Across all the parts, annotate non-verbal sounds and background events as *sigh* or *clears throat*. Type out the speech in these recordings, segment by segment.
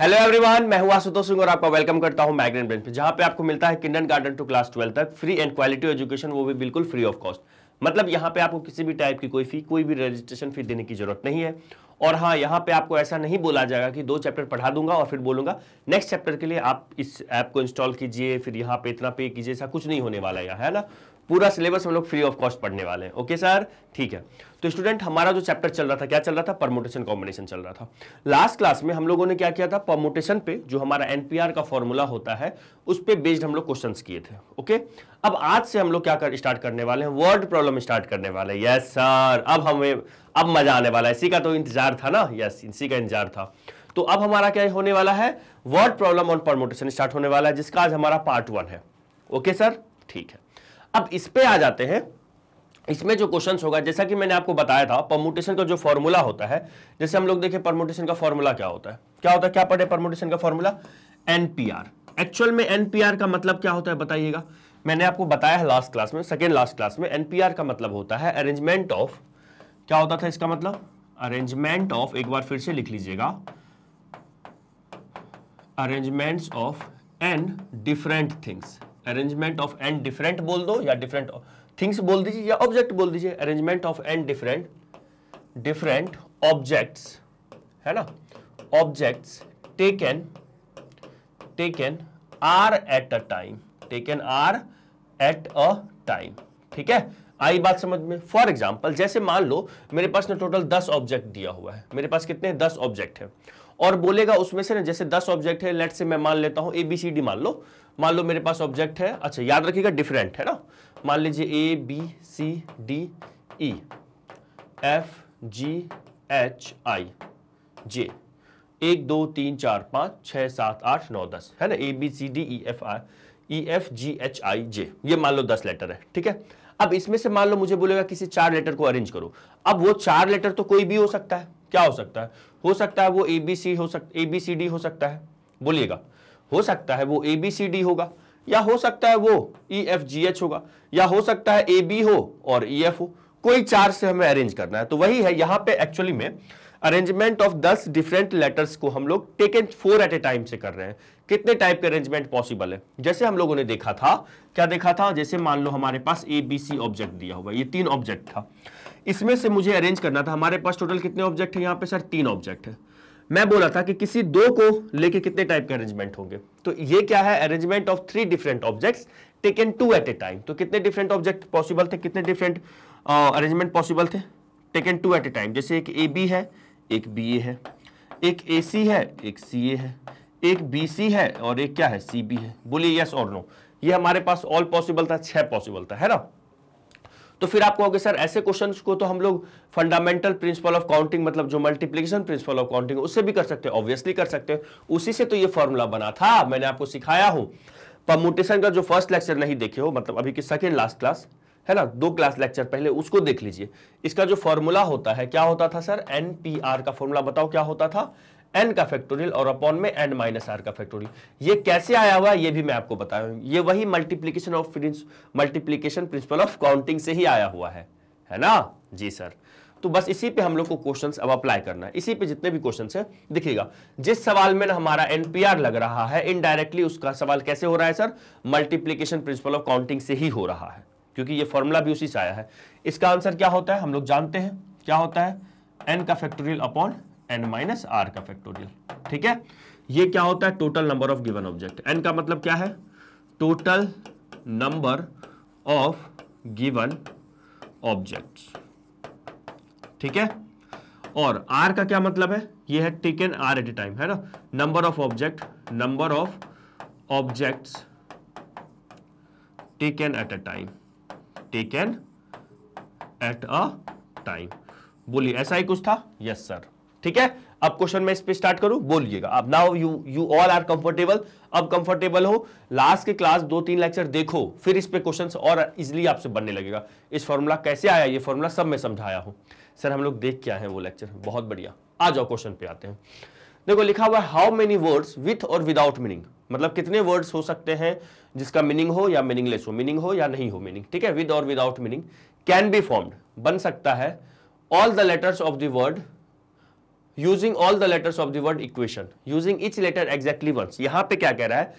hello everyone मैं हूं आशुतोष सिंह और आपका वेलकम करता हूं मैग्रेन ब्रेन पे जहां पे आपको मिलता है kindergarten to class twelve तक फ्री एंड क्वालिटी एजुकेशन वो भी बिल्कुल फ्री ऑफ कॉस्ट मतलब यहाँ पे आपको किसी भी टाइप की कोई फी कोई भी रजिस्ट्रेशन फी देने की जरूरत नहीं है और हाँ यहाँ पे आपको ऐसा नहीं बोला जाएगा कि दो चैप्टर पढ़ा दूंगा और फिर बोलूंगा नेक्स्ट चैप्टर के लिए आप इस ऐप को इंस्टॉल कीजिए फिर यहाँ पे इतना पे कीजिए ऐसा कुछ नहीं होने वाला है ना पूरा सिलेबस हम लोग फ्री ऑफ कॉस्ट पढ़ने वाले हैं ओके सर ठीक है तो स्टूडेंट हमारा जो चैप्टर चल रहा था क्या चल रहा था परमोटेशन कॉम्बिनेशन चल रहा था लास्ट क्लास में हम लोगों ने क्या किया था परमोटेशन पे जो हमारा एनपीआर का फॉर्मूला होता है उस पर बेस्ड हम लोग क्वेश्चन किए थे ओके अब आज से हम लोग क्या कर स्टार्ट करने वाले हैं वर्ड प्रॉब्लम स्टार्ट करने वाले हैं यस सर अब हमें अब मजा आने वाला है इसी का तो इंतजार था ना यस इसी का इंतजार था तो अब हमारा क्या होने वाला है word problem on permutation start होने वाला है जिसका आज हमारा पार्ट वन है ओके सर ठीक है अब इस पे आ जाते हैं इसमें जो क्वेश्चन होगा जैसा कि मैंने आपको बताया था परमोटेशन का जो फॉर्मूला होता है जैसे हम लोग देखें परमोटेशन का फॉर्मूला क्या होता है क्या होता है क्या पढ़े परमोटेशन का फॉर्मूला एनपीआर एक्चुअल में एनपीआर का मतलब क्या होता है बताइएगा मैंने आपको बताया है लास्ट क्लास में सेकेंड लास्ट क्लास में एनपीआर का मतलब होता है अरेंजमेंट ऑफ क्या होता था इसका मतलब अरेंजमेंट ऑफ एक बार फिर से लिख लीजिएगा arrangement of N different things arrangement of and different बोल दो या डिफरेंट थिंग्स बोल दीजिए या ऑब्जेक्ट बोल दीजिए arrangement of and different different objects है ना objects taken taken are at a time taken are at a time ठीक है आई बात समझ में फॉर एग्जाम्पल जैसे मान लो मेरे पास ने टोटल दस ऑब्जेक्ट दिया हुआ है मेरे पास कितने दस ऑब्जेक्ट है और बोलेगा उसमें से ना जैसे दस ऑब्जेक्ट है लेट से मैं मान लेता हूं ए बी सी डी मान लो मान लो मेरे पास ऑब्जेक्ट है अच्छा याद रखिएगा डिफरेंट है ना मान लीजिए A B C D E F G H I J एक दो तीन चार पाँच छः सात आठ नौ दस है ना A B C D E F I E F G H I J ये मान लो दस लेटर है ठीक है अब इसमें से मान लो मुझे बोलेगा किसी चार लेटर को अरेंज करो अब वो चार लेटर तो कोई भी हो सकता है क्या हो सकता है हो सकता है वो ए बी सी हो सक ए बी सी डी हो सकता है बोलिएगा हो सकता है वो ए बी सी डी होगा या हो सकता है वो ई एफ जी एच होगा या हो सकता है ए बी हो और ई e, एफ हो कोई चार से हमें अरेंज करना है तो वही है यहाँ पे एक्चुअली में अरेंजमेंट ऑफ दस डिफरेंट लेटर्स को हम लोग take taken four at a time से कर रहे हैं कितने टाइप के अरेंजमेंट पॉसिबल है जैसे हम लोगों ने देखा था क्या देखा था जैसे मान लो हमारे पास ए बी सी ऑब्जेक्ट दिया हुआ ये तीन ऑब्जेक्ट था इसमें से मुझे अरेंज करना था हमारे पास टोटल कितने ऑब्जेक्ट हैं यहाँ पे सर तीन ऑब्जेक्ट है मैं बोला था कि किसी दो को लेके कितने टाइप के अरेंजमेंट होंगे तो ये क्या है arrangement of three different objects taken two at a time तो कितने डिफरेंट ऑब्जेक्ट पॉसिबल थे कितने डिफरेंट अरेंजमेंट पॉसिबल थे taken two at a time जैसे एक ए बी है एक बी ए है एक ए सी है एक सी ए है एक बी सी है और एक क्या है सी बी है बोलिए यस और नो ये हमारे पास ऑल पॉसिबल था छह पॉसिबल था है ना तो फिर आप कहोगे सर ऐसे क्वेश्चन को तो हम लोग फंडामेंटल प्रिंसिपल ऑफ काउंटिंग मतलब जो मल्टीप्लीकेशन प्रिंसिपल ऑफ काउंटिंग उससे भी कर सकते हैं ऑब्वियसली कर सकते हैं उसी से तो ये फॉर्मूला बना था मैंने आपको सिखाया हूं पमोटेशन का जो फर्स्ट लेक्चर नहीं देखे हो मतलब अभी की सेकेंड लास्ट क्लास है ना दो क्लास लेक्चर पहले उसको देख लीजिए इसका जो फॉर्मूला होता है क्या होता था सर एनपीआर का फॉर्मूला बताओ क्या होता था एन का फैक्टोरियल और अपॉन में एन माइनस आर का फैक्टोरियल ये कैसे आया हुआ है ये भी मैं आपको बता रहा हूँ ये वही multiplication of multiplication principle of counting से ही आया हुआ है है ना जी सर तो बस इसी पे हम लोग को क्वेश्चंस अब अप्लाई करना है इसी पे जितने भी क्वेश्चंस हैं देखिएगा जिस सवाल में ना हमारा एनपीआर लग रहा है इनडायरेक्टली उसका सवाल कैसे हो रहा है sir multiplication principle of counting से ही हो रहा है क्योंकि ये फॉर्मूला भी उसी से आया है इसका आंसर क्या होता है हम लोग जानते हैं क्या होता है एन का factorial upon N minus R का फैक्टोरियल ठीक है ये क्या होता है total number of given object N का मतलब क्या है total number of given object ठीक है और आर का क्या मतलब है ये है taken are at a time है ना number of object number of objects taken at a time taken at a time बोलिए ऐसा ही कुछ था यस सर ठीक है अब क्वेश्चन में इस पे स्टार्ट करूं बोलिएगा अब now you you all are comfortable अब कंफर्टेबल हो लास्ट के क्लास दो तीन लेक्चर देखो फिर इस पे क्वेश्चंस और इजीली आपसे बनने लगेगा इस फॉर्मूला कैसे आया ये फॉर्मूला सब मैं समझाया हूं सर हम लोग देख क्या है वो लेक्चर बहुत बढ़िया आ जाओ क्वेश्चन पे आते हैं देखो लिखा हुआ है हाउ मेनी वर्ड्स विथ और विदाउट मीनिंग मतलब कितने वर्ड्स हो सकते हैं जिसका मीनिंग हो या मीनिंगलेस हो मीनिंग हो या नहीं हो मीनिंग ठीक है विद और without meaning can be formed बन सकता है all the letters of the word using all the letters of the word equation using each letter exactly once यहां पे क्या कह रहा है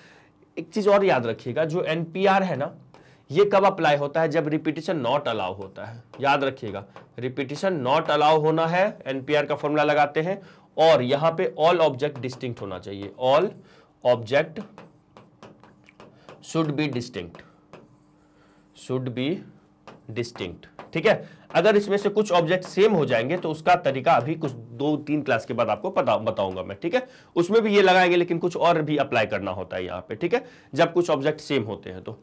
एक चीज और याद रखिएगा जो एनपीआर है ना ये कब अप्लाई होता है जब रिपीटिशन नॉट अलाउ होता है याद रखिएगा रिपीटिशन नॉट अलाउ होना है एनपीआर का फॉर्मूला लगाते हैं और यहां पे ऑल ऑब्जेक्ट डिस्टिंक्ट होना चाहिए all object should be distinct should be distinct ठीक है अगर इसमें से कुछ ऑब्जेक्ट सेम हो जाएंगे तो उसका तरीका अभी कुछ दो तीन क्लास के बाद आपको बताऊंगा मैं ठीक है उसमें भी ये लगाएंगे लेकिन कुछ और भी अप्लाई करना होता है यहाँ पे ठीक है जब कुछ ऑब्जेक्ट सेम होते हैं तो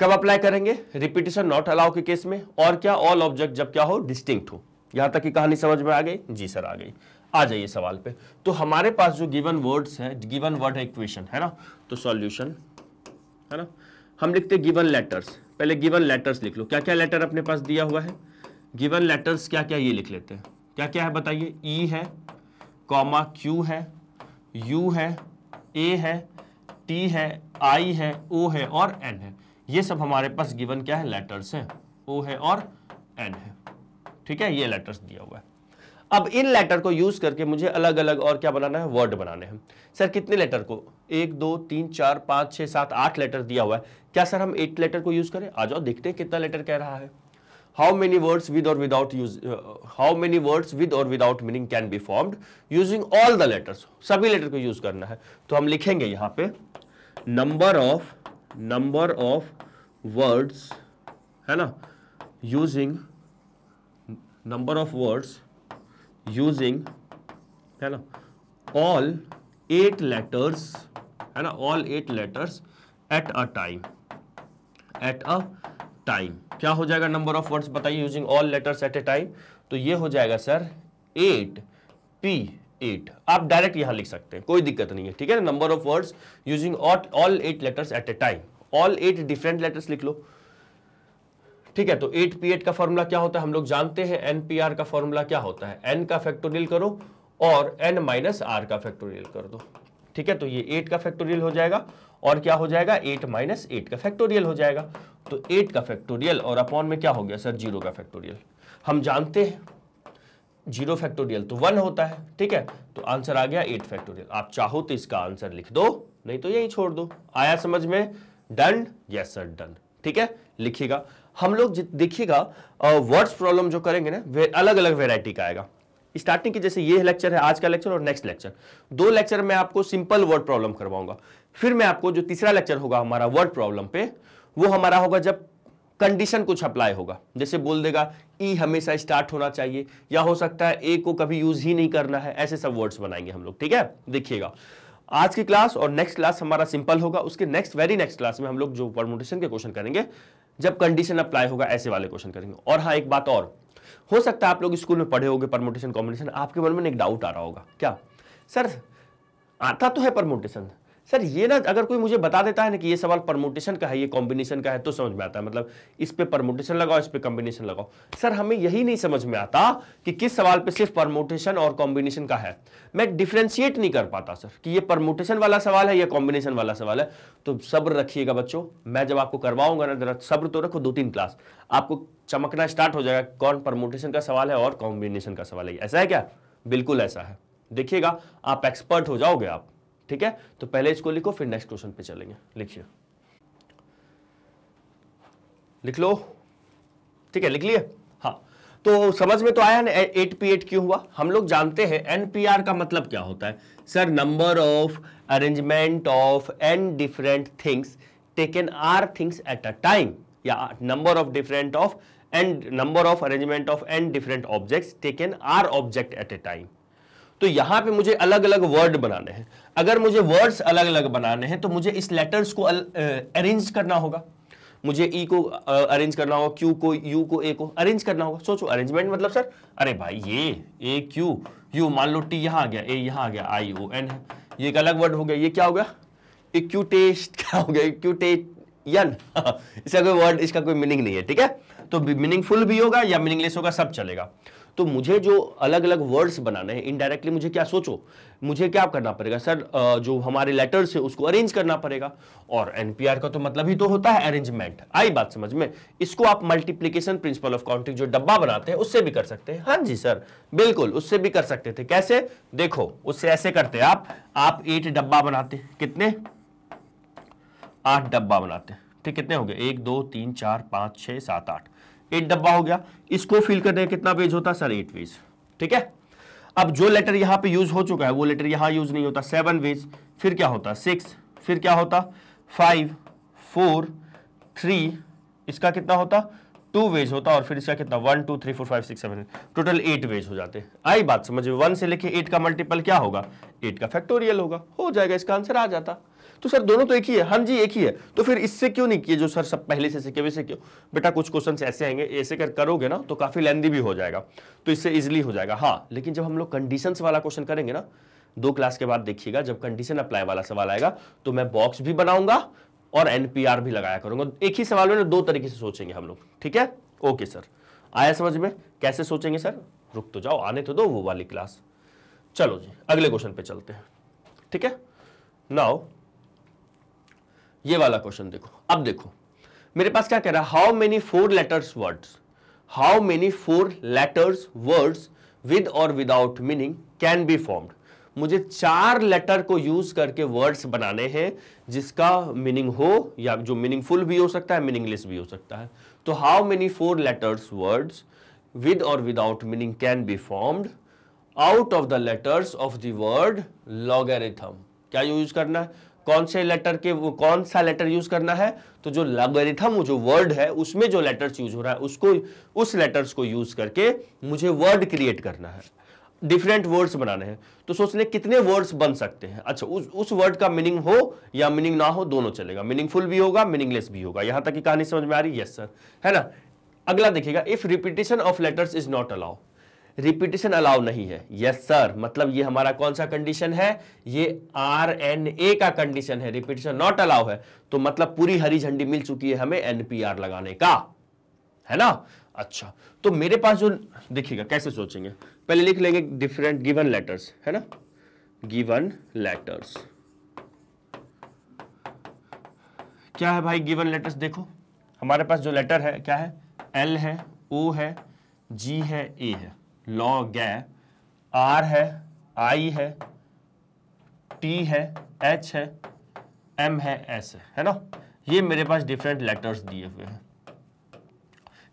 कब अप्लाई करेंगे रिपीटेशन नॉट अलाउ के केस में और क्या ऑल ऑब्जेक्ट जब क्या हो डिस्टिंक्ट हो यहां तक की कहानी समझ में आ गई जी सर आ गई आ जाइए सवाल पे तो हमारे पास जो गिवन वर्ड्स है गिवन वर्ड है इक्वेशन है ना तो सॉल्यूशन है ना हम लिखते गिवन लेटर्स पहले गिवन लेटर्स लिख लो क्या क्या लेटर अपने पास दिया हुआ है गिवन लेटर्स क्या क्या ये लिख लेते हैं क्या क्या है बताइए ई e है कॉमा क्यू है यू है ए है टी है आई है ओ है और एन है ये सब हमारे पास गिवन क्या है लेटर्स हैं ओ है और एन है ठीक है ये लेटर्स दिया हुआ है अब इन लेटर को यूज करके मुझे अलग अलग और क्या बनाना है वर्ड बनाने हैं सर कितने लेटर को एक दो तीन चार पाँच छः सात आठ लेटर दिया हुआ है क्या सर हम एट लेटर को यूज़ करें आ जाओ देखते हैं कितना लेटर कह रहा है हाउ मेनी वर्ड्स विद और without use how many words with और without meaning can be formed using all the letters सभी लेटर को यूज करना है तो हम लिखेंगे यहाँ पे number of number of words है ना using number of words using है ना ऑल एट लेटर्स है ना all eight letters at a time at a time क्या हो जाएगा नंबर ऑफ वर्ड्स बताइए using all letters at a time तो ये हो जाएगा सर एट पी एट आप डायरेक्ट यहां लिख सकते हैं कोई दिक्कत नहीं है ठीक है number of words using all eight letters at a time all eight different letters लिख लो ठीक है तो एट पी एट का फॉर्मूला क्या होता है हम लोग जानते हैं एन पी आर का फॉर्मूला क्या होता है एन का फैक्टोरियल करो और एन माइनस आर का फैक्टोरियल कर दो ठीक है तो ये एट का फैक्टोरियल हो जाएगा और क्या हो जाएगा एट माइनस एट का फैक्टोरियल हो जाएगा तो एट का फैक्टोरियल और अपॉन में क्या हो गया सर जीरो का फैक्टोरियल हम जानते हैं जीरो फैक्टोरियल तो वन होता है ठीक है तो आंसर आ गया एट फैक्टोरियल आप चाहो तो इसका आंसर लिख दो नहीं तो यही छोड़ दो आया समझ में डन यस सर डन ठीक है लिखिएगा हम लोग देखिएगा वर्ड्स प्रॉब्लम जो करेंगे ना अलग अलग वेराइटी का आएगा स्टार्टिंग की जैसे ये लेक्चर है आज का लेक्चर और नेक्स्ट लेक्चर दो लेक्चर में आपको सिंपल वर्ड प्रॉब्लम करवाऊंगा फिर मैं आपको जो तीसरा लेक्चर होगा हमारा वर्ड प्रॉब्लम पे वो हमारा होगा जब कंडीशन कुछ अप्लाई होगा जैसे बोल देगा ई हमेशा स्टार्ट होना चाहिए या हो सकता है ए को कभी यूज ही नहीं करना है ऐसे सब वर्ड्स बनाएंगे हम लोग ठीक है देखिएगा आज की क्लास और नेक्स्ट क्लास हमारा सिंपल होगा उसके नेक्स्ट वेरी नेक्स्ट क्लास में हम लोग जो परमोटेशन के क्वेश्चन करेंगे जब कंडीशन अप्लाई होगा ऐसे वाले क्वेश्चन करेंगे और हाँ एक बात और हो सकता है आप लोग स्कूल में पढ़े होंगे परमोटेशन कॉम्बिनेशन आपके मन में एक डाउट आ रहा होगा क्या सर आता तो है परमोटेशन सर ये ना अगर कोई मुझे बता देता है ना कि ये सवाल परमोटेशन का है ये कॉम्बिनेशन का है तो समझ में आता है मतलब इस पे परमोटेशन लगाओ इस पे कॉम्बिनेशन लगाओ सर हमें यही नहीं समझ में आता कि किस सवाल पे सिर्फ परमोटेशन और कॉम्बिनेशन का है मैं डिफ्रेंशिएट नहीं कर पाता सर कि ये परमोटेशन वाला सवाल है या कॉम्बिनेशन वाला सवाल है तो सब्र रखिएगा बच्चों मैं जब आपको करवाऊंगा ना जरा सब्र तो रखो दो तीन क्लास आपको चमकना स्टार्ट हो जाएगा कौन परमोटेशन का सवाल है और कॉम्बिनेशन का सवाल है ऐसा है क्या बिल्कुल ऐसा है देखिएगा आप एक्सपर्ट हो जाओगे आप ठीक है तो पहले इसको लिखो फिर नेक्स्ट क्वेश्चन पे चलेंगे लिखिए लिख लो ठीक है लिख लिए हाँ तो समझ में तो आया ना एट पी एट क्यों हुआ हम लोग जानते हैं एनपीआर का मतलब क्या होता है sir number of arrangement of N different things taken R things at a time या number of different of and number of arrangement of N different object taken R object at a time तो यहां पे मुझे अलग अलग word बनाने हैं अगर मुझे वर्ड्स अलग अलग बनाने हैं तो मुझे इस लेटर्स को अरेंज करना होगा मुझे ई e को अरेंज करना होगा क्यू को यू को ए को अरेंज करना होगा सोचो अरेंजमेंट मतलब सर अरे भाई ये ए क्यू यू मान लो टी यहां आ गया ए यहां आ गया आई ओ एन है ये एक अलग वर्ड हो गया ये क्या हो गया इक्यूटेस्ट *laughs* क्या हो गया इक्यूटेट यन *laughs* इसका कोई वर्ड इसका कोई मीनिंग नहीं है ठीक है तो मीनिंगफुल भी होगा या मीनिंगलेस होगा सब चलेगा तो मुझे जो अलग अलग वर्ड्स बनाने हैं इनडायरेक्टली मुझे क्या सोचो मुझे क्या करना पड़ेगा सर जो हमारे लेटर्स है उसको अरेंज करना पड़ेगा और एनपीआर का तो मतलब ही तो होता है अरेंजमेंट आई बात समझ में इसको आप मल्टीप्लीकेशन प्रिंसिपल ऑफ काउंटिंग जो डब्बा बनाते हैं उससे भी कर सकते हैं हाँ जी सर बिल्कुल उससे भी कर सकते थे कैसे देखो उससे ऐसे करते आप आप एट डब्बा बनाते कितने आठ डब्बा बनाते ठीक कितने हो गए एक दो तीन चार पांच छह सात आठ एट डब्बा हो गया इसको फिल करने कितना पेज होता सर एट पेज ठीक है अब जो लेटर यहाँ पे यूज हो चुका है वो लेटर यहाँ यूज नहीं होता सेवन वेज फिर क्या होता सिक्स फिर क्या होता फाइव फोर थ्री इसका कितना होता टू वेज होता और फिर इसका कितना one two three four five six seven total eight ways हो जाते आई बात समझ में वन से लेके एट का मल्टीपल क्या होगा एट का फैक्टोरियल होगा हो जाएगा इसका आंसर आ जाता तो सर दोनों तो एक ही है हाँ जी एक ही है तो फिर इससे क्यों नहीं किए जो सर सब पहले से सीखे वैसे क्यों बेटा कुछ क्वेश्चन ऐसे आएंगे ऐसे कर करोगे ना तो काफ़ी लेंदी भी हो जाएगा तो इससे इजिली हो जाएगा हाँ लेकिन जब हम लोग कंडीशन वाला क्वेश्चन करेंगे ना दो क्लास के बाद देखिएगा जब कंडीशन अप्लाई वाला सवाल आएगा तो मैं बॉक्स भी बनाऊंगा और एनपीआर भी लगाया करूंगा एक ही सवाल में दो तरीके से सोचेंगे हम लोग ठीक है ओके सर आया समझ में कैसे सोचेंगे सर रुक तो जाओ आने तो दो वो वाली क्लास चलो जी अगले क्वेश्चन पे चलते हैं ठीक है नाउ ये वाला क्वेश्चन देखो अब देखो मेरे पास क्या कह रहा है how many four letters words how many four letters words with और without meaning can be formed मुझे चार लेटर को यूज करके वर्ड्स बनाने हैं जिसका मीनिंग हो या जो मीनिंगफुल भी हो सकता है मीनिंगलेस भी हो सकता है तो how many four letters words with और without meaning can be formed out of the letters of the word logarithm क्या यूज करना है कौन से लेटर के वो कौन सा लेटर यूज करना है तो जो लगरिथम जो वर्ड है उसमें जो लेटर्स यूज हो रहा है उसको उस लेटर्स को यूज करके मुझे वर्ड क्रिएट करना है डिफरेंट वर्ड्स बनाने हैं तो सोच लें कितने वर्ड्स बन सकते हैं अच्छा उस उस वर्ड का मीनिंग हो या मीनिंग ना हो दोनों चलेगा मीनिंगफुल भी होगा मीनिंगलेस भी होगा यहां तक की कहानी समझ में आ रही है यस सर है ना अगला देखिएगा if repetition of letters is not allow repetition allow नहीं है यस yes, सर मतलब ये हमारा कौन सा कंडीशन है ये आर एन ए का कंडीशन है रिपीटेशन नॉट अलाउ है तो मतलब पूरी हरी झंडी मिल चुकी है हमें एनपीआर लगाने का है ना अच्छा तो मेरे पास जो देखिएगा कैसे सोचेंगे पहले लिख लेंगे डिफरेंट गिवन लेटर्स है ना गिवन लेटर्स क्या है भाई गिवन लेटर्स देखो हमारे पास जो लेटर है क्या है एल है ओ है जी है ए है लॉ है आर है आई है टी है एच है एम है एस है है ना ये मेरे पास डिफरेंट लेटर्स दिए हुए हैं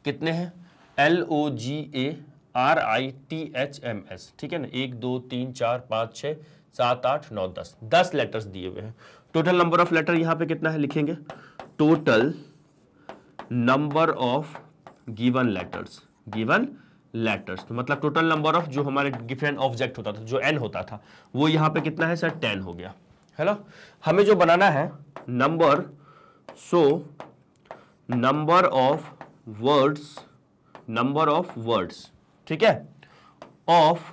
कितने हैं L O G A R I T H M S ठीक है ना एक दो तीन चार पाँच छः सात आठ नौ दस दस लेटर्स दिए हुए हैं टोटल नंबर ऑफ लेटर यहाँ पे कितना है लिखेंगे total number of given letters given letters तो मतलब टोटल नंबर ऑफ जो हमारे डिफरेंट ऑब्जेक्ट होता था जो एन होता था वो यहाँ पे कितना है सर टेन हो गया है ना हमें जो बनाना है number so number of words number of words ठीक है of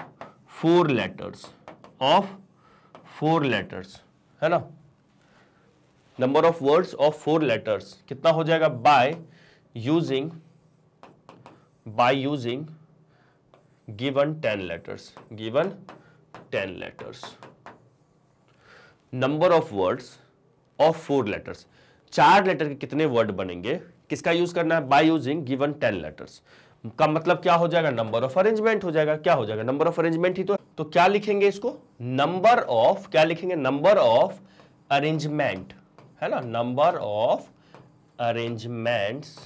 four letters of four letters है ना number of words of four letters कितना हो जाएगा by using by using given ten letters given ten letters number of words of four letters चार letter के कितने वर्ड बनेंगे किसका यूज करना है by using given ten letters का मतलब क्या हो जाएगा नंबर ऑफ अरेंजमेंट हो जाएगा क्या हो जाएगा नंबर ऑफ अरेंजमेंट ही तो तो क्या लिखेंगे इसको नंबर ऑफ क्या लिखेंगे नंबर ऑफ अरेंजमेंट है ना number of arrangements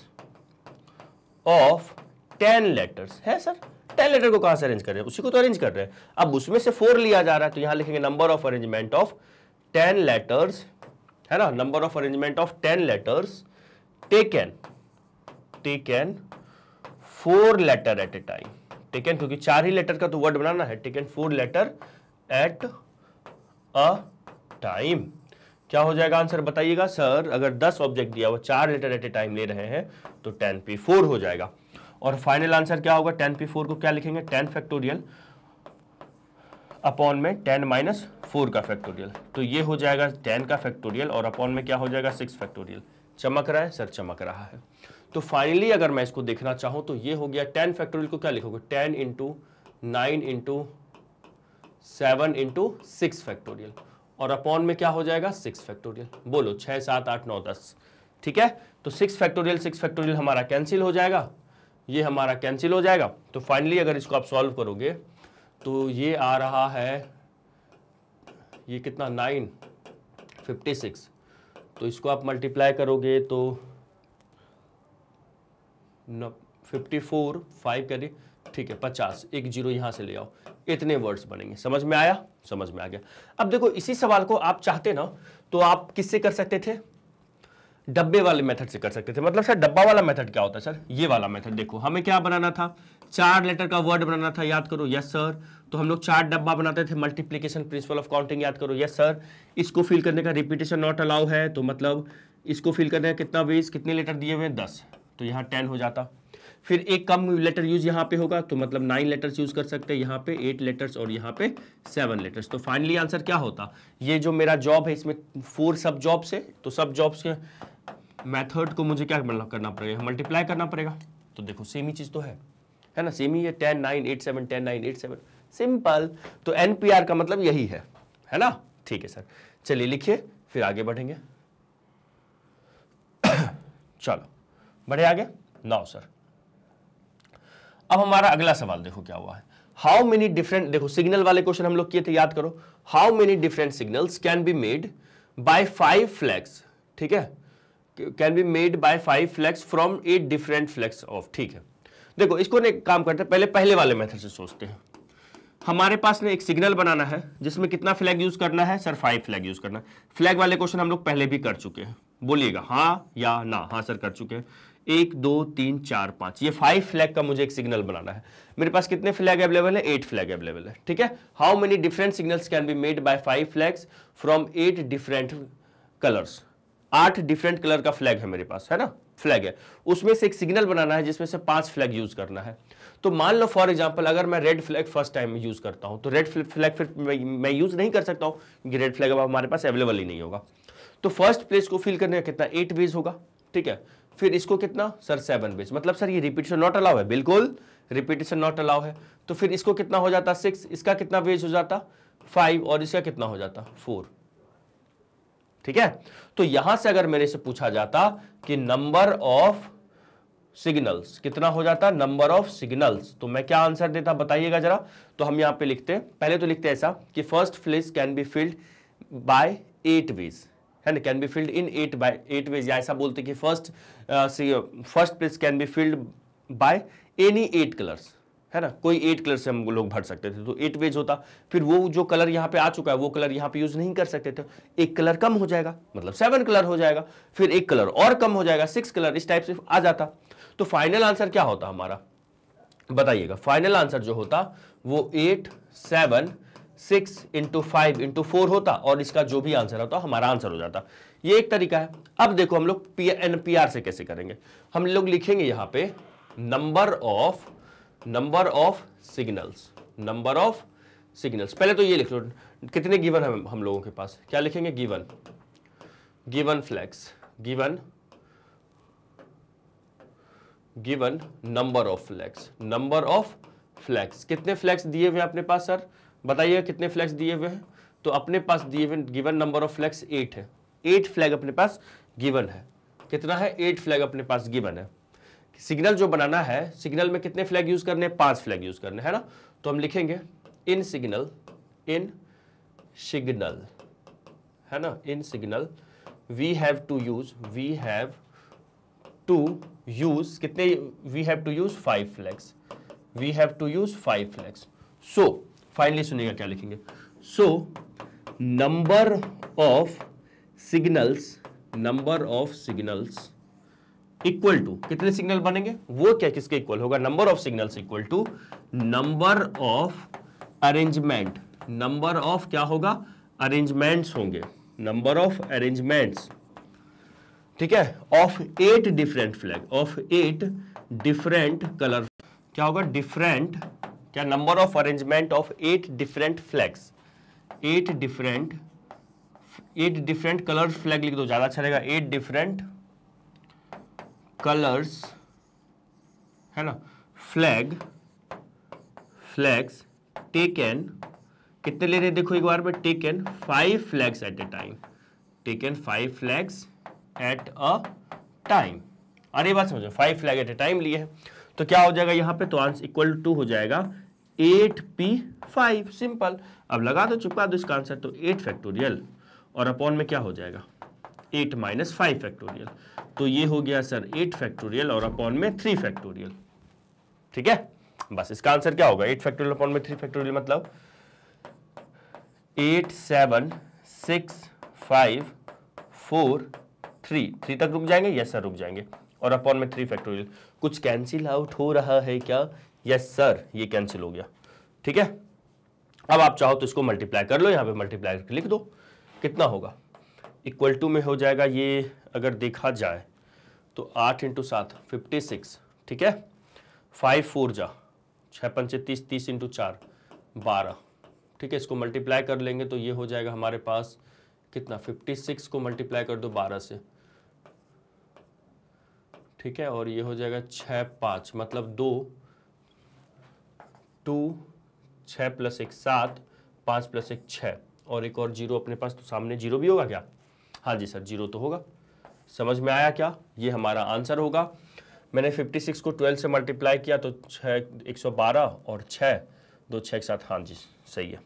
of ten letters है सर टेन लेटर को कहां से अरेंज कर रहे हैं उसी को तो अरेंज कर रहे हैं अब उसमें से फोर लिया जा रहा है तो यहां लिखेंगे number of arrangement of ten letters है ना number of arrangement of ten letters taken taken four letter at a time taken क्योंकि चार ही लेटर का तो वर्ड बनाना है taken four letter at a time क्या हो जाएगा आंसर बताइएगा सर अगर दस ऑब्जेक्ट दिया वो चार लेटर एट ए टाइम ले रहे हैं तो टेन पी फोर हो जाएगा और फाइनल आंसर क्या होगा टेन पी फोर को क्या लिखेंगे टेन फैक्टोरियल अपॉन में टेन माइनस फोर का फैक्टोरियल तो ये हो जाएगा टेन का फैक्टोरियल और अपॉन में क्या हो जाएगा सिक्स फैक्टोरियल चमक रहा है सर चमक रहा है तो फाइनली अगर मैं इसको देखना चाहूं तो ये हो गया टेन फैक्टोरियल को क्या लिखोगे ten into nine into seven into six factorial और अपॉन में क्या हो जाएगा सिक्स फैक्टोरियल बोलो छः सात आठ नौ दस ठीक है तो सिक्स फैक्टोरियल सिक्स फैक्टोरियल हमारा कैंसिल हो जाएगा ये हमारा कैंसिल हो जाएगा तो फाइनली अगर इसको आप सॉल्व करोगे तो ये आ रहा है ये कितना नाइन फिफ्टी सिक्स तो इसको आप मल्टीप्लाई करोगे तो फिफ्टी फोर फाइव करिए ठीक है पचास एक जीरो यहाँ से ले आओ इतने वर्ड्स बनेंगे समझ में आया समझ में आ गया अब देखो इसी सवाल को आप चाहते ना तो आप किससे कर सकते थे डब्बे वाले मेथड से कर सकते थे मतलब सर डब्बा वाला मेथड क्या होता है सर ये वाला मेथड देखो हमें क्या बनाना था चार लेटर का वर्ड बनाना था याद करो यस सर तो हम लोग चार डब्बा बनाते थे मल्टीप्लीकेशन प्रिंसिपल ऑफ काउंटिंग याद करो यस सर इसको फिल करने का रिपीटेशन नॉट अलाउ है तो मतलब इसको फिल करने का कितना वेज कितने लेटर दिए हुए हैं दस तो यहाँ टेन हो जाता फिर एक कम लेटर यूज यहाँ पे होगा तो मतलब नाइन लेटर्स यूज कर सकते हैं यहाँ पे एट लेटर्स और यहाँ पे सेवन लेटर्स तो फाइनली आंसर क्या होता ये जो मेरा जॉब है इसमें फोर सब जॉब्स है तो सब जॉब्स के मेथड को मुझे क्या मतलब करना पड़ेगा मल्टीप्लाई करना पड़ेगा तो देखो सेम ही चीज़ तो है है ना सेम ही है ten nine eight seven ten nine eight seven simple तो एन का मतलब यही है है ना ठीक है सर चलिए लिखिए फिर आगे बढ़ेंगे *coughs* चलो बढ़े आगे नाउ सर अब हमारा अगला सवाल देखो क्या हुआ है हाउ मेनी डिफरेंट देखो सिग्नल वाले क्वेश्चन हम लोग किए थे याद करो how many different signals can be made by five flags ठीक है can be made by five flags from eight different flags of ठीक है देखो इसको ने काम करते हैं पहले पहले वाले मेथड से सोचते हैं हमारे पास ने एक सिग्नल बनाना है जिसमें कितना फ्लैग यूज़ करना है सर फाइव फ्लैग यूज़ करना है फ्लैग वाले क्वेश्चन हम लोग पहले भी कर चुके हैं बोलिएगा हाँ या ना हाँ सर कर चुके हैं एक दो तीन चार पाँच ये फाइव फ्लैग का मुझे एक सिग्नल बनाना है मेरे पास कितने फ्लैग अवेलेबल है एट फ्लैग अवेलेबल है ठीक है how many different signals can be made by five flags from eight different colours आठ डिफरेंट कलर का फ्लैग है मेरे पास है ना फ्लैग है उसमें से एक सिग्नल बनाना है जिसमें से पांच फ्लैग यूज करना है तो मान लो फॉर एग्जांपल अगर मैं red flag first time use करता हूं तो रेड फ्लैग फिर मैं यूज नहीं कर सकता हूं क्योंकि रेड फ्लैग अब हमारे पास अवेलेबल ही नहीं होगा तो फर्स्ट प्लेस को फिल करने का कितना एट बेज होगा ठीक है फिर इसको कितना सर सेवन बेज मतलब सर ये रिपीटेशन नॉट अलाउ है बिल्कुल रिपीटेशन नॉट अलाउ है तो फिर इसको कितना हो जाता सिक्स इसका कितना बेज हो जाता फाइव और इसका कितना हो जाता फोर ठीक है तो यहां से अगर मेरे से पूछा जाता कि नंबर ऑफ सिग्नल्स कितना हो जाता नंबर ऑफ सिग्नल्स तो मैं क्या आंसर देता बताइएगा जरा तो हम यहां पे लिखते पहले तो लिखते ऐसा कि first place can be filled by eight ways है ना can be filled in eight by eight ways या ऐसा बोलते कि first first place can be filled by any eight colours है ना कोई एट कलर से हम लोग भर सकते थे तो एट वेज होता फिर वो जो कलर यहाँ पे आ चुका है वो कलर यहाँ पे यूज़ नहीं कर सकते थे एक कलर कम हो जाएगा मतलब सेवन कलर हो जाएगा फिर एक कलर और कम हो जाएगा सिक्स कलर इस टाइप से आ जाता तो फाइनल आंसर क्या होता हमारा बताइएगा फाइनल आंसर जो होता वो eight seven six into five into four होता और इसका जो भी आंसर होता हमारा आंसर हो जाता ये एक तरीका है अब देखो हम लोग पी एन पी आर से कैसे करेंगे हम लोग लिखेंगे यहाँ पे number of number of signals number of signals पहले तो ये लिख लो कितने गिवन है हम लोगों के पास क्या लिखेंगे given given flags given given number of flags number of flags कितने फ्लैक्स दिए हुए अपने पास सर बताइए कितने फ्लैक्स दिए हुए हैं तो अपने पास दिए हुए given number of flags eight है एट फ्लैग अपने पास गिवन है कितना है एट फ्लैग अपने पास गिवन है सिग्नल जो बनाना है सिग्नल में कितने फ्लैग यूज करने हैं पांच फ्लैग यूज करने है ना तो हम लिखेंगे इन सिग्नल इन सिग्नल है ना in signal we have to use we have to use कितने we have to use five flags we have to use five flags so finally सुनिएगा क्या लिखेंगे so number of signals number of signals equal to कितने signal बनेंगे वो क्या किसके equal होगा number of signals equal to number of arrangement number of क्या होगा अरेंजमेंट्स होंगे नंबर ऑफ अरेंजमेंट्स ठीक है of eight different flag of eight different colour क्या होगा डिफरेंट क्या number of arrangement of eight different flags eight different eight different colour flag लिख दो ज़्यादा अच्छा रहेगा एट डिफरेंट कलर्स है ना फ्लैग फ्लैग्स टेकन कितने ले रहे हैं देखो एक बार में taken five flags at a time taken five flags at a time अरे बात समझो five flag at a time लिए हैं तो क्या हो जाएगा यहाँ पे तो आंसर इक्वल टू हो जाएगा एट पी फाइव सिंपल अब लगा दो तो चुपका दो इसका आंसर तो एट फैक्टोरियल और अपॉन में क्या हो जाएगा एट माइनस फाइव फैक्टोरियल तो ये हो गया सर एट फैक्टोरियल और अपॉन में थ्री फैक्टोरियल ठीक है बस इसका आंसर क्या होगा एट फैक्टोरियल अपॉन में थ्री फैक्टोरियल मतलब eight seven six five four three three तक रुक जाएंगे यस सर रुक जाएंगे और अपॉन में थ्री फैक्टोरियल कुछ कैंसिल आउट हो रहा है क्या यस सर ये कैंसिल हो गया ठीक है अब आप चाहो तो इसको मल्टीप्लाई कर लो यहां पे मल्टीप्लाई लिख दो कितना होगा इक्वल टू में हो जाएगा ये अगर देखा जाए तो आठ इंटू सात फिफ्टी सिक्स ठीक है फाइव फोर जा छः पंचे तीस तीस इंटू चार बारह ठीक है इसको मल्टीप्लाई कर लेंगे तो ये हो जाएगा हमारे पास कितना फिफ्टी सिक्स को मल्टीप्लाई कर दो बारह से ठीक है और ये हो जाएगा छः पाँच मतलब दो टू छः प्लस एक सात पाँच प्लस एक छः और एक और जीरो अपने पास तो सामने जीरो भी होगा क्या हाँ जी सर जीरो तो होगा समझ में आया क्या ये हमारा आंसर होगा मैंने 56 को 12 से मल्टीप्लाई किया तो छः एक और छः दो छः के साथ हाँ जी सही है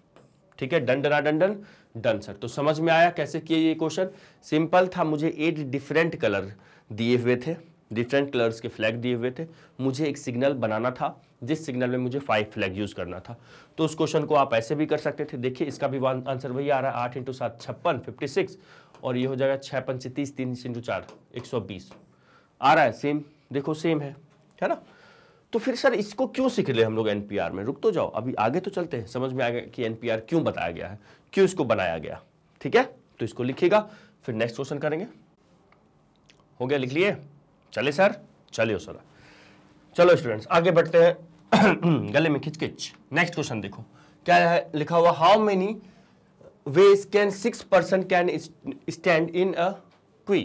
ठीक है done done done done done sir तो समझ में आया कैसे किए ये क्वेश्चन सिंपल था मुझे एट डिफरेंट कलर दिए हुए थे डिफरेंट कलर्स के फ्लैग दिए हुए थे मुझे एक सिग्नल बनाना था जिस सिग्नल में मुझे फाइव फ्लैग यूज़ करना था तो उस क्वेश्चन को आप ऐसे भी कर सकते थे देखिए इसका भी आंसर वही आ रहा है आठ इंटू सात छप्पन फिफ्टी सिक्स और ये हो जाएगा छः पंच तीस तीन इंटू चार एक सौ बीस आ रहा है सेम देखो सेम है है ना तो फिर सर इसको क्यों सीख ले हम लोग एनपीआर में रुक तो जाओ अभी आगे तो चलते हैं समझ में आ गया कि एनपीआर क्यों बताया गया है क्यों इसको बनाया गया ठीक है तो इसको लिखिएगा फिर नेक्स्ट क्वेश्चन करेंगे हो गया लिख लिए चले सर चलिए सर चलो स्टूडेंट्स आगे बढ़ते हैं *clears throat* गले में खिचकिच नेक्स्ट क्वेश्चन देखो क्या है लिखा हुआ how many ways can six person can stand in a queue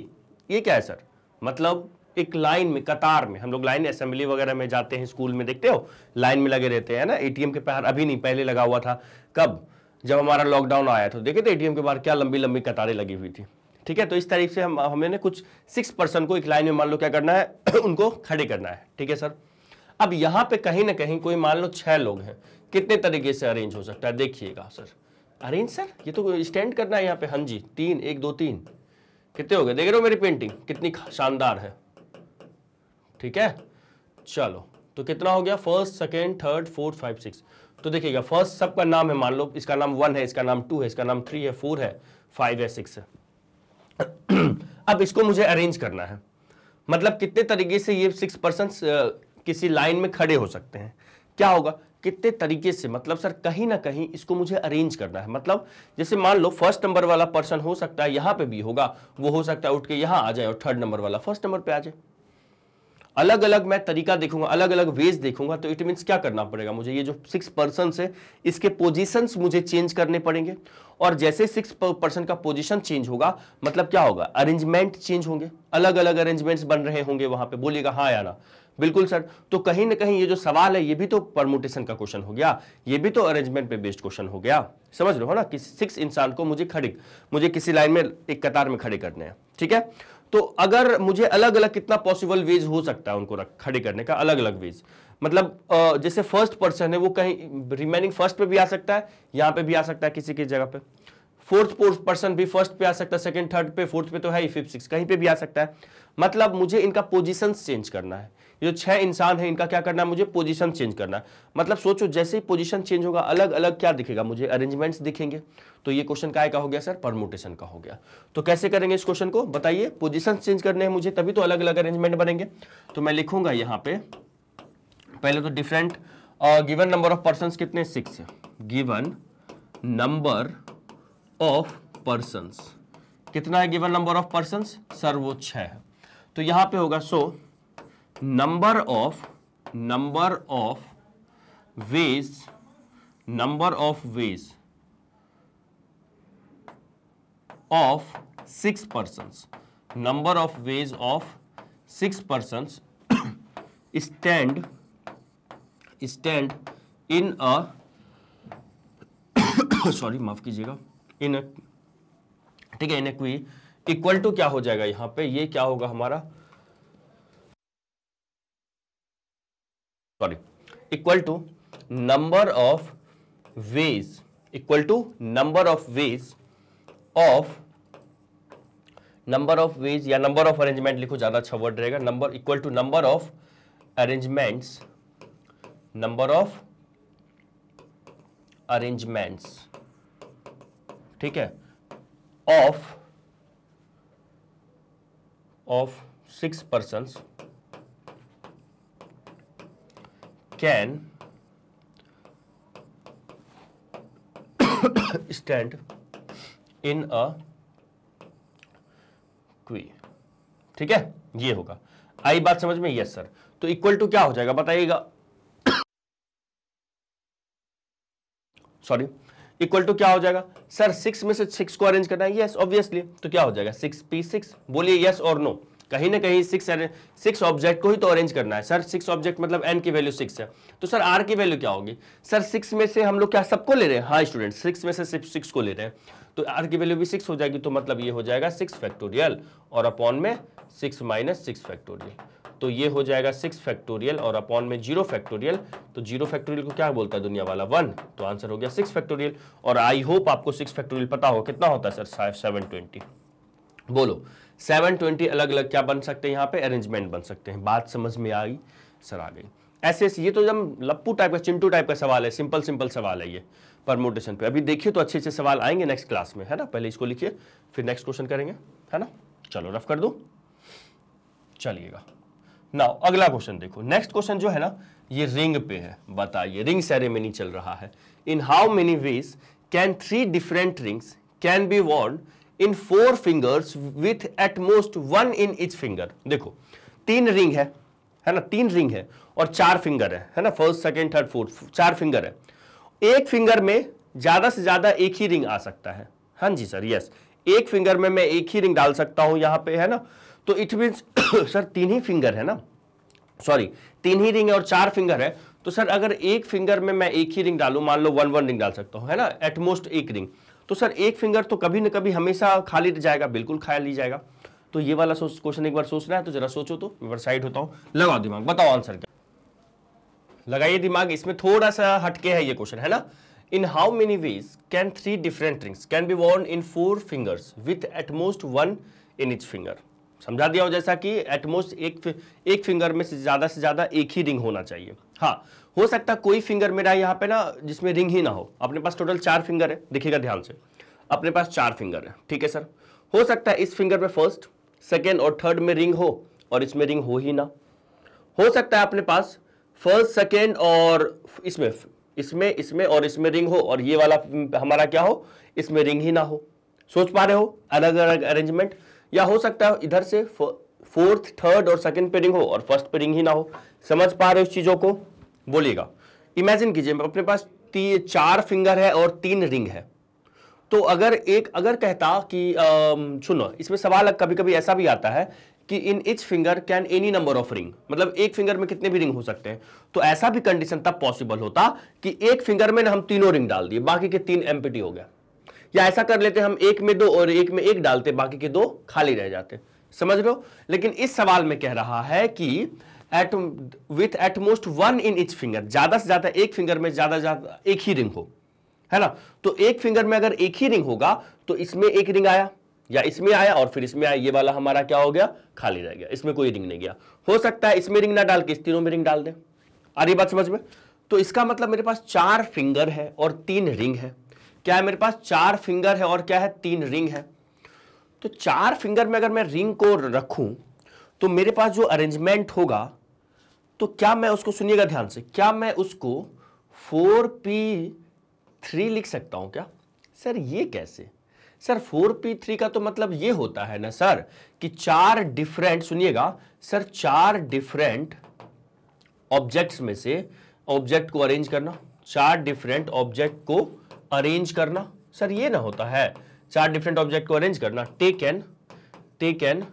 ये क्या है सर मतलब एक लाइन में कतार में हम लोग लाइन असेंबली वगैरह में जाते हैं स्कूल में देखते हो लाइन में लगे रहते हैं ना एटीएम के पैर अभी नहीं पहले लगा हुआ था कब जब हमारा लॉकडाउन आया तो देखे थे एटीएम के बाहर क्या लंबी लंबी कतारें लगी हुई थी ठीक है तो इस तरीके से हम हमने कुछ सिक्स पर्सन को एक लाइन में मान लो क्या करना है *coughs* उनको खड़े करना है ठीक है सर अब यहाँ पे कहीं ना कहीं कोई मान लो छः लोग हैं कितने तरीके से अरेंज हो सकता है देखिएगा सर अरेंज सर ये तो स्टैंड करना है यहाँ पे हाँ जी तीन एक दो तीन कितने हो गए देख रहे हो मेरी पेंटिंग कितनी शानदार है ठीक है चलो तो कितना हो गया first second third fourth five six तो देखिएगा फर्स्ट सबका नाम है मान लो इसका नाम वन है इसका नाम टू है इसका नाम थ्री है फोर है फाइव है सिक्स है *clears throat* अब इसको मुझे अरेंज करना है मतलब कितने तरीके से ये सिक्स पर्सन किसी लाइन में खड़े हो सकते हैं क्या होगा कितने तरीके से मतलब सर कहीं ना कहीं इसको मुझे अरेंज करना है मतलब जैसे मान लो फर्स्ट नंबर वाला पर्सन हो सकता है यहां पे भी होगा वो हो सकता है उठ के यहां आ जाए और थर्ड नंबर वाला फर्स्ट नंबर पे आ जाए अलग अलग मैं तरीका देखूंगा अलग अलग वेज देखूंगा तो इट मीन क्या करना पड़ेगा मुझे ये जो सिक्स पर्सन है इसके पोजिशन मुझे चेंज करने पड़ेंगे और जैसे सिक्स पर्सन का पोजिशन चेंज होगा मतलब क्या होगा अरेंजमेंट चेंज होंगे अलग अलग अरेंजमेंट बन रहे होंगे वहां पर बोलेगा हाँ यार बिल्कुल सर तो कहीं ना कहीं ये जो सवाल है ये भी तो परमोटेशन का क्वेश्चन हो गया ये भी तो अरेंजमेंट पे बेस्ड क्वेश्चन हो गया समझ लो ना किसी सिक्स इंसान को मुझे खड़े मुझे किसी लाइन में एक कतार में खड़े करने हैं ठीक है तो अगर मुझे अलग अलग कितना पॉसिबल वेज हो सकता है उनको खड़े करने का अलग अलग वेज मतलब जैसे फर्स्ट पर्सन है वो कहीं रिमेनिंग फर्स्ट पे भी आ सकता है यहाँ पे भी आ सकता है किसी की जगह पे फोर्थ पर्सन भी फर्स्ट पे आ सकता है सेकंड थर्ड पे फोर्थ पे तो है ही फिफ्थ सिक्स कहीं पे भी आ सकता है मतलब मुझे इनका पोजिशन चेंज करना है जो छह इंसान है इनका क्या करना है मुझे पोजीशन चेंज करना मतलब सोचो जैसे ही पोजीशन चेंज होगा अलग अलग क्या दिखेगा मुझे अरेंजमेंट्स दिखेंगे तो ये क्वेश्चन काय का हो गया सर परमोटेशन का हो गया तो कैसे करेंगे इस क्वेश्चन को बताइए पोजिशन चेंज करने हैं मुझे तभी तो अलग अलग अरेंजमेंट बनेंगे तो मैं लिखूंगा यहाँ पे पहले तो different given number of person कितने six given number of person कितना है given number of person sir वो छः है तो यहां पे होगा so so, number of number of ways number of ways of six person number of ways of six person stand stand in a sorry माफ कीजिएगा इन ठीक है इन क्वी इक्वल टू क्या हो जाएगा यहां पे ये क्या होगा हमारा sorry equal to number of ways equal to number of ways of number of ways या नंबर ऑफ अरेंजमेंट लिखो ज्यादा अच्छा वर्ड रहेगा number equal to number of arrangements number of arrangements ठीक है of of six persons can *coughs* stand in a queue ठीक है ये होगा आई बात समझ में यस सर तो इक्वल टू क्या हो जाएगा बताइएगा सॉरी इक्वल टू क्या हो जाएगा सर सिक्स में से सिक्स को अरेंज करना है यस ऑब्वियसली तो क्या हो जाएगा सिक्स पी सिक्स बोलिए यस और नो कहीं ना कहीं सिक्स सिक्स ऑब्जेक्ट को ही तो अरेंज करना है सर सिक्स ऑब्जेक्ट मतलब एन की वैल्यू सिक्स है तो सर आर की वैल्यू क्या होगी सर सिक्स में से हम लोग क्या सबको ले रहे हैं हाँ स्टूडेंट सिक्स में से सिर्फ सिक्स को ले रहे हैं तो आर की वैल्यू भी सिक्स हो जाएगी तो मतलब ये हो जाएगा सिक्स फैक्टोरियल और अपॉन में सिक्स माइनस सिक्स फैक्टोरियल तो ये हो जाएगा सिक्स फैक्टोरियल और अपॉन में जीरो फैक्टोरियल तो जीरो फैक्टोरियल को क्या बोलता है दुनिया वाला वन तो आंसर हो गया सिक्स फैक्टोरियल और आई होप आपको सिक्स फैक्टोरियल पता हो कितना होता है सर सेवन ट्वेंटी बोलो सेवन ट्वेंटी अलग अलग क्या बन सकते हैं यहाँ पे अरेंजमेंट बन सकते हैं बात समझ में आई सर आ गई ऐसे ये तो जब लप्पू टाइप का चिंटू टाइप का सवाल है सिंपल सिंपल सवाल है ये परमोटेशन पे अभी देखिए तो अच्छे अच्छे सवाल आएंगे नेक्स्ट क्लास में है ना पहले इसको लिखिए फिर नेक्स्ट क्वेश्चन करेंगे है ना चलो रफ कर दो चलिएगा ना अगला क्वेश्चन देखो नेक्स्ट क्वेश्चन जो है ना ये रिंग पे है बताइए रिंग सेरेमनी चल रहा है in how many ways can three different rings can be worn in four fingers with at most one in each finger देखो तीन रिंग है है ना तीन रिंग है और चार फिंगर है है ना फर्स्ट सेकेंड थर्ड फोर्थ चार फिंगर है एक फिंगर में ज़्यादा से ज़्यादा एक ही रिंग आ सकता है हाँ जी सर यस एक फिंगर में मैं एक ही रिंग डाल सकता हूं यहां पे है ना तो इट मीन सर तीन ही फिंगर है ना सॉरी तीन ही रिंग है और चार फिंगर है तो सर अगर एक फिंगर में मैं एक ही रिंग डालू मान लो वन वन रिंग डाल सकता हूँ है ना एटमोस्ट एक रिंग तो सर एक फिंगर तो कभी ना कभी हमेशा खाली जाएगा बिल्कुल खाली जाएगा तो ये वाला क्वेश्चन एक बार सोचना है तो जरा सोचो तो मैं साइड होता हूँ लगाओ दिमाग बताओ आंसर क्या लगाइए दिमाग इसमें थोड़ा सा हटके है ये क्वेश्चन है ना in how many ways can three different rings can be worn in four fingers with at most one in each finger समझा दिया हो जैसा कि एटमोस्ट एक एक फिंगर में से ज़्यादा से ज़्यादा एक ही रिंग होना चाहिए हाँ हो सकता है कोई फिंगर मेरा यहाँ पे ना जिसमें रिंग ही ना हो अपने पास टोटल चार फिंगर है देखिएगा ध्यान से अपने पास चार फिंगर है ठीक है सर हो सकता है इस फिंगर में फर्स्ट सेकेंड और थर्ड में रिंग हो और इसमें रिंग हो ही ना हो सकता है अपने पास फर्स्ट सेकेंड और इसमें इसमें इसमें और इसमें रिंग हो और ये वाला हमारा क्या हो इसमें रिंग ही ना हो सोच पा रहे हो अलग अलग अरेंजमेंट या हो सकता है इधर से फोर्थ थर्ड और सेकेंड पे रिंग हो और फर्स्ट पे रिंग ही ना हो समझ पा रहे हो इस चीज़ों को बोलिएगा इमेजिन कीजिए अपने पास चार फिंगर है और तीन रिंग है तो अगर एक अगर कहता कि सुनो इसमें सवाल कभी कभी ऐसा भी आता है कि in each finger can any number of ring मतलब एक फिंगर में कितने भी रिंग हो सकते हैं तो ऐसा भी कंडीशन तब पॉसिबल होता कि एक फिंगर में हम तीनों रिंग डाल दिए बाकी के तीन एम हो गया या ऐसा कर लेते हम एक में दो और एक में एक डालते बाकी के दो खाली रह जाते समझ लो लेकिन इस सवाल में कह रहा है कि at with at most one in each finger ज़्यादा से ज़्यादा एक फिंगर में ज़्यादा से ज़्यादा एक ही रिंग हो है ना तो एक फिंगर में अगर एक ही रिंग होगा तो इसमें एक रिंग आया या इसमें आया और फिर इसमें आया ये वाला हमारा क्या हो गया खाली रह गया इसमें कोई रिंग नहीं गया हो सकता है इसमें रिंग ना डाल के इस तीनों में रिंग डाल दें आ रही बात समझ में तो इसका मतलब मेरे पास चार फिंगर है और तीन रिंग है क्या है मेरे पास चार फिंगर है और क्या है तीन रिंग है तो चार फिंगर में अगर मैं रिंग को रखूं तो मेरे पास जो अरेंजमेंट होगा तो क्या मैं उसको सुनिएगा ध्यान से क्या मैं उसको फोर पी थ्री लिख सकता हूं क्या सर ये कैसे सर फोर पी थ्री का तो मतलब ये होता है ना सर कि चार डिफरेंट सुनिएगा सर चार डिफरेंट ऑब्जेक्ट्स में से ऑब्जेक्ट को अरेंज करना चार डिफरेंट ऑब्जेक्ट को अरेंज करना सर ये ना होता है चार डिफरेंट ऑब्जेक्ट को अरेंज करना taken taken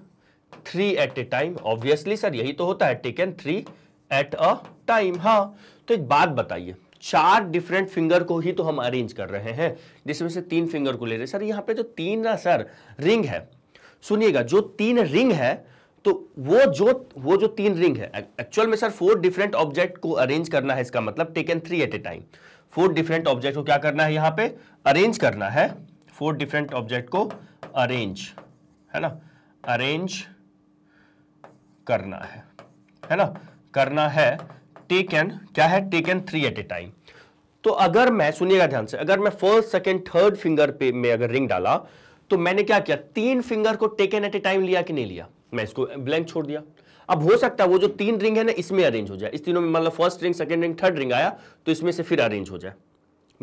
three at a time obviously sir यही तो होता है taken three at a time हाँ तो एक बात बताइए चार डिफरेंट फिंगर को ही तो हम अरेंज कर रहे हैं जिसमें से तीन फिंगर को ले रहे हैं सर यहाँ पे जो तीन ना सर रिंग है सुनिएगा जो तीन रिंग है तो वो जो वो जो तीन रिंग है एक्चुअल में सर फोर डिफरेंट ऑब्जेक्ट को अरेंज करना है इसका मतलब taken three at a time four different object को क्या करना है यहाँ पे अरेंज करना है फोर डिफरेंट ऑब्जेक्ट को अरेंज है ना अरेंज करना है है ना करना है टेकन क्या है taken three at a time तो अगर मैं सुनिएगा ध्यान से अगर मैं फर्स्ट सेकेंड थर्ड फिंगर पे में अगर रिंग डाला तो मैंने क्या किया तीन फिंगर को टेकन एट ए टाइम लिया कि नहीं लिया मैं इसको ब्लैंक छोड़ दिया अब हो सकता है वो जो तीन रिंग है ना इसमें अरेंज हो जाए इस तीनों में मतलब first ring second ring third ring आया तो इसमें से फिर अरेंज हो जाए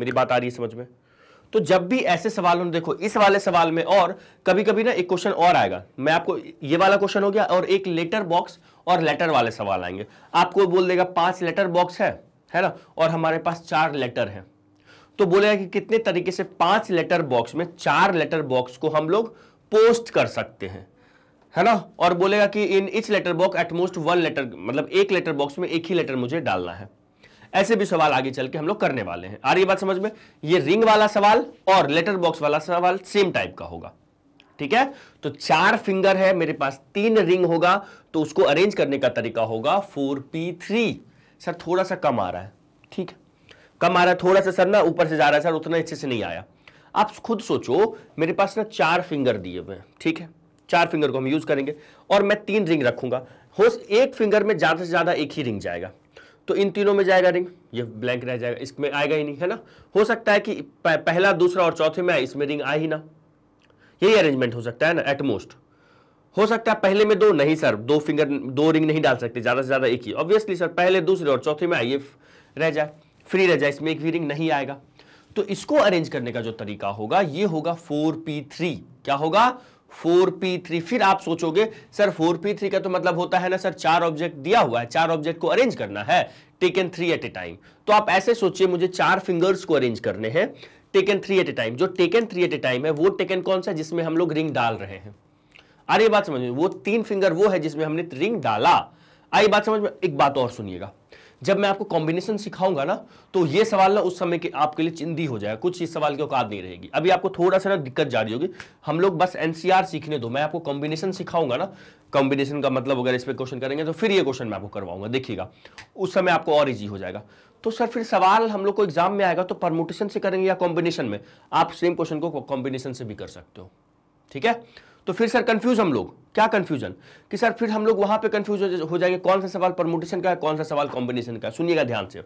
मेरी बात आ रही है समझ में तो जब भी ऐसे सवाल हम देखो इस वाले सवाल में और कभी कभी ना एक क्वेश्चन और आएगा मैं आपको ये वाला क्वेश्चन हो गया और एक लेटर बॉक्स और लेटर वाले सवाल आएंगे आपको बोल देगा पांच लेटर बॉक्स है है ना और हमारे पास चार लेटर है तो बोलेगा कि कितने तरीके से पांच लेटर बॉक्स में चार लेटर बॉक्स को हम लोग पोस्ट कर सकते हैं है ना और बोलेगा कि in each letter box at most one letter मतलब एक लेटर बॉक्स में एक ही लेटर मुझे डालना है ऐसे भी सवाल आगे चल के हम लोग करने वाले हैं आ रही बात समझ में ये रिंग वाला सवाल और लेटर बॉक्स वाला सवाल सेम टाइप का होगा ठीक है तो चार फिंगर है मेरे पास तीन रिंग होगा तो उसको अरेंज करने का तरीका होगा फोर पी थ्री सर थोड़ा सा कम आ रहा है ठीक है कम आ रहा है थोड़ा सा सर ना ऊपर से जा रहा है सर उतना अच्छे से नहीं आया आप खुद सोचो मेरे पास ना चार फिंगर दिए हुए ठीक है चार फिंगर को हम यूज करेंगे और मैं तीन रिंग रखूंगा हो एक फिंगर में ज़्यादा से ज़्यादा एक ही रिंग जाएगा तो इन तीनों में जाएगा रिंग ये ब्लैंक रह जाएगा इसमें आएगा ही नहीं है ना हो सकता है कि पहला दूसरा और चौथे में इसमें रिंग आए ही ना यही अरेंजमेंट हो सकता है ना एटमोस्ट हो सकता है पहले में दो नहीं सर दो फिंगर दो रिंग नहीं डाल सकते ज़्यादा से ज़्यादा एक ही ऑब्वियसली सर पहले दूसरे और चौथे में आइए रह जाए फ्री रह जाए इसमें एक भी रिंग नहीं आएगा तो इसको अरेंज करने का जो तरीका होगा ये होगा फोर पी थ्री क्या होगा फोर पी थ्री फिर आप सोचोगे सर फोर पी थ्री का तो मतलब होता है ना सर चार ऑब्जेक्ट दिया हुआ है चार ऑब्जेक्ट को अरेंज करना है taken three at a time तो आप ऐसे सोचिए मुझे चार फिंगर्स को अरेंज करने हैं taken three at a time जो taken three at a time है वो टेकन कौन सा जिसमें हम लोग रिंग डाल रहे हैं अरे बात समझ में वो तीन फिंगर वो है जिसमें हमने रिंग डाला आई बात समझ में एक बात और सुनिएगा जब मैं आपको कॉम्बिनेशन सिखाऊंगा ना तो ये सवाल ना उस समय के आपके लिए चिंदी हो जाएगा कुछ इस सवाल की औकात नहीं रहेगी अभी आपको थोड़ा सा ना दिक्कत जा रही होगी हम लोग बस एनसीआर सीखने दो मैं आपको कॉम्बिनेशन सिखाऊंगा ना कॉम्बिनेशन का मतलब अगर इस पर क्वेश्चन करेंगे तो फिर ये क्वेश्चन मैं आपको करवाऊंगा देखिएगा उस समय आपको और ईजी हो जाएगा तो सर फिर सवाल हम लोग को एग्जाम में आएगा तो परमोटेशन से करेंगे या कॉम्बिनेशन में आप सेम क्वेश्चन को कॉम्बिनेशन से भी कर सकते हो ठीक है तो फिर सर कंफ्यूज हम लोग क्या कंफ्यूजन कि सर फिर हम लोग वहां पे कंफ्यूज हो जाएंगे कौन सा सवाल परमोटेशन का है कौन सा सवाल कॉम्बिनेशन का सुनिएगा ध्यान से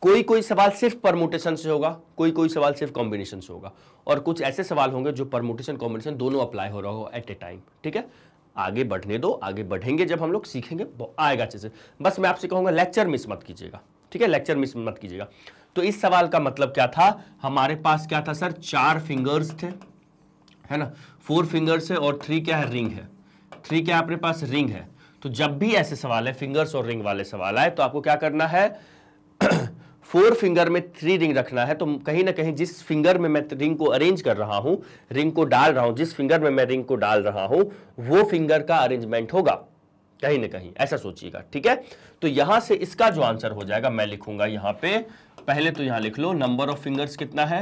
कोई कोई सवाल सिर्फ परमोटेशन से होगा कोई कोई सवाल सिर्फ कॉम्बिनेशन से होगा और कुछ ऐसे सवाल होंगे जो परमोटेशन कॉम्बिनेशन दोनों अप्लाई हो रहा हो एट ए टाइम ठीक है आगे बढ़ने दो आगे बढ़ेंगे जब हम लोग सीखेंगे आएगा अच्छे से बस मैं आपसे कहूंगा लेक्चर मिस मत कीजिएगा ठीक है लेक्चर मिस मत कीजिएगा तो इस सवाल का मतलब क्या था हमारे पास क्या था सर चार फिंगर्स थे है ना फोर फिंगर्स है और थ्री क्या है रिंग है थ्री क्या अपने पास रिंग है तो जब भी ऐसे सवाल है फिंगर्स और रिंग वाले सवाल आए तो आपको क्या करना है फोर *clears throat* फिंगर में थ्री रिंग रखना है तो कहीं ना कहीं जिस फिंगर में मैं रिंग को अरेंज कर रहा हूं रिंग को डाल रहा हूं जिस फिंगर में मैं रिंग को डाल रहा हूं वो फिंगर का अरेंजमेंट होगा कहीं ना कहीं ऐसा सोचिएगा ठीक है तो यहां से इसका जो आंसर हो जाएगा मैं लिखूंगा यहां पे पहले तो यहां लिख लो नंबर ऑफ फिंगर्स कितना है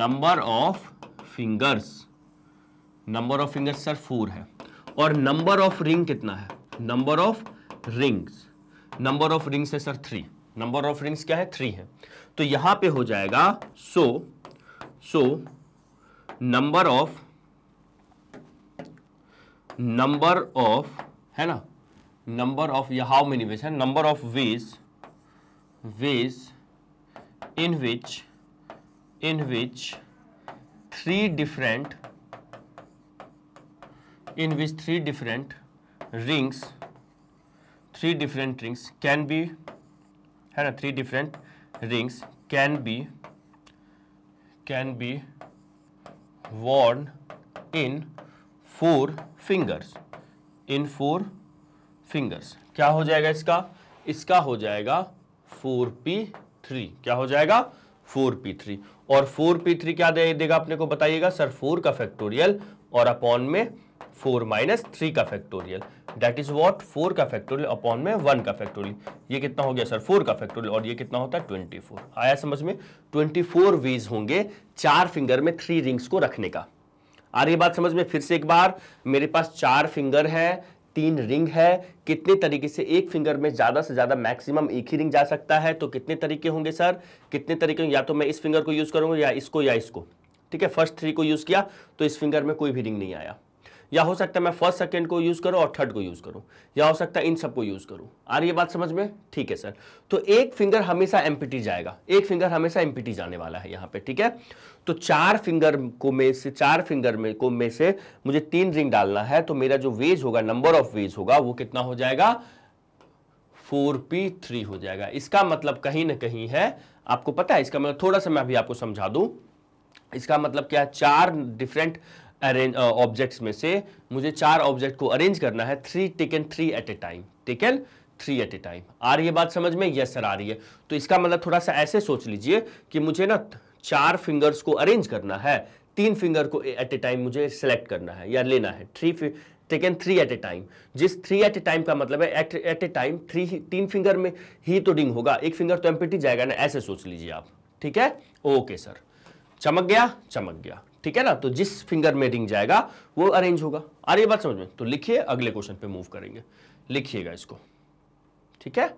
number of fingers number of fingers sir four है और नंबर ऑफ रिंग कितना है number of rings number of rings है sir three number of rings क्या है थ्री है तो यहां पे हो जाएगा so so number of number of है ना number of yeah, how many ways and number of ways ways in which in which three different in which three different rings three different rings can be है ना three different rings can be, can be worn in four fingers in four fingers क्या हो जाएगा इसका इसका हो जाएगा four P three क्या हो जाएगा फोर पी थ्री और फोर पी थ्री क्या दे, देगा अपने को बताइएगा सर फोर का फैक्टोरियल और अपॉन में फोर माइनस थ्री का factorial that is what four का फैक्टोरियल अपॉन में वन का फैक्टोरियल ये कितना हो गया सर फोर का फैक्टोरियल और ये कितना होता है ट्वेंटी फोर आया समझ में ट्वेंटी फोर वेज होंगे चार फिंगर में थ्री रिंग्स को रखने का आ रही बात समझ में फिर से एक बार मेरे पास चार फिंगर है तीन रिंग है कितने तरीके से एक फिंगर में ज़्यादा से ज़्यादा मैक्सिमम एक ही रिंग जा सकता है तो कितने तरीके होंगे सर कितने तरीके या तो मैं इस फिंगर को यूज़ करूँगा या इसको या इसको ठीक है फर्स्ट थ्री को यूज़ किया तो इस फिंगर में कोई भी रिंग नहीं आया या हो सकता है मैं फर्स्ट सेकेंड को यूज़ करूँ और थर्ड को यूज़ करूँ या हो सकता है इन सबको यूज़ करूँ आ रही है बात समझ में ठीक है सर तो एक फिंगर हमेशा एमपीटी जाएगा एक फिंगर हमेशा एमपीटी जाने वाला है यहाँ पे ठीक है तो चार फिंगर को में से चार फिंगर में को में से मुझे तीन रिंग डालना है तो मेरा जो वेज होगा नंबर ऑफ वेज होगा वो कितना हो जाएगा फोर पी थ्री हो जाएगा इसका मतलब कहीं ना कहीं है आपको पता है इसका मतलब थोड़ा सा मैं अभी आपको समझा दू इसका मतलब क्या है चार डिफरेंट अरेंज ऑब्जेक्ट्स uh, में से मुझे चार ऑब्जेक्ट को अरेंज करना है three taken three at a time taken three at a time आ रही है बात समझ में यस सर आ रही है तो इसका मतलब थोड़ा सा ऐसे सोच लीजिए कि मुझे ना चार फिंगर्स को अरेंज करना है तीन फिंगर को एट ए टाइम मुझे सेलेक्ट करना है या लेना है three taken three at a time जिस थ्री एट ए टाइम का मतलब है at at a time three तीन फिंगर में ही तो डिंग होगा एक फिंगर तो एम्पिटी जाएगा ना ऐसे सोच लीजिए आप ठीक है ओके सर चमक गया चमक गया ठीक है ना तो जिस फिंगर में रिंग जाएगा वो अरेंज होगा आ रही बात समझ में तो लिखिए अगले क्वेश्चन पे मूव करेंगे लिखिएगा इसको ठीक है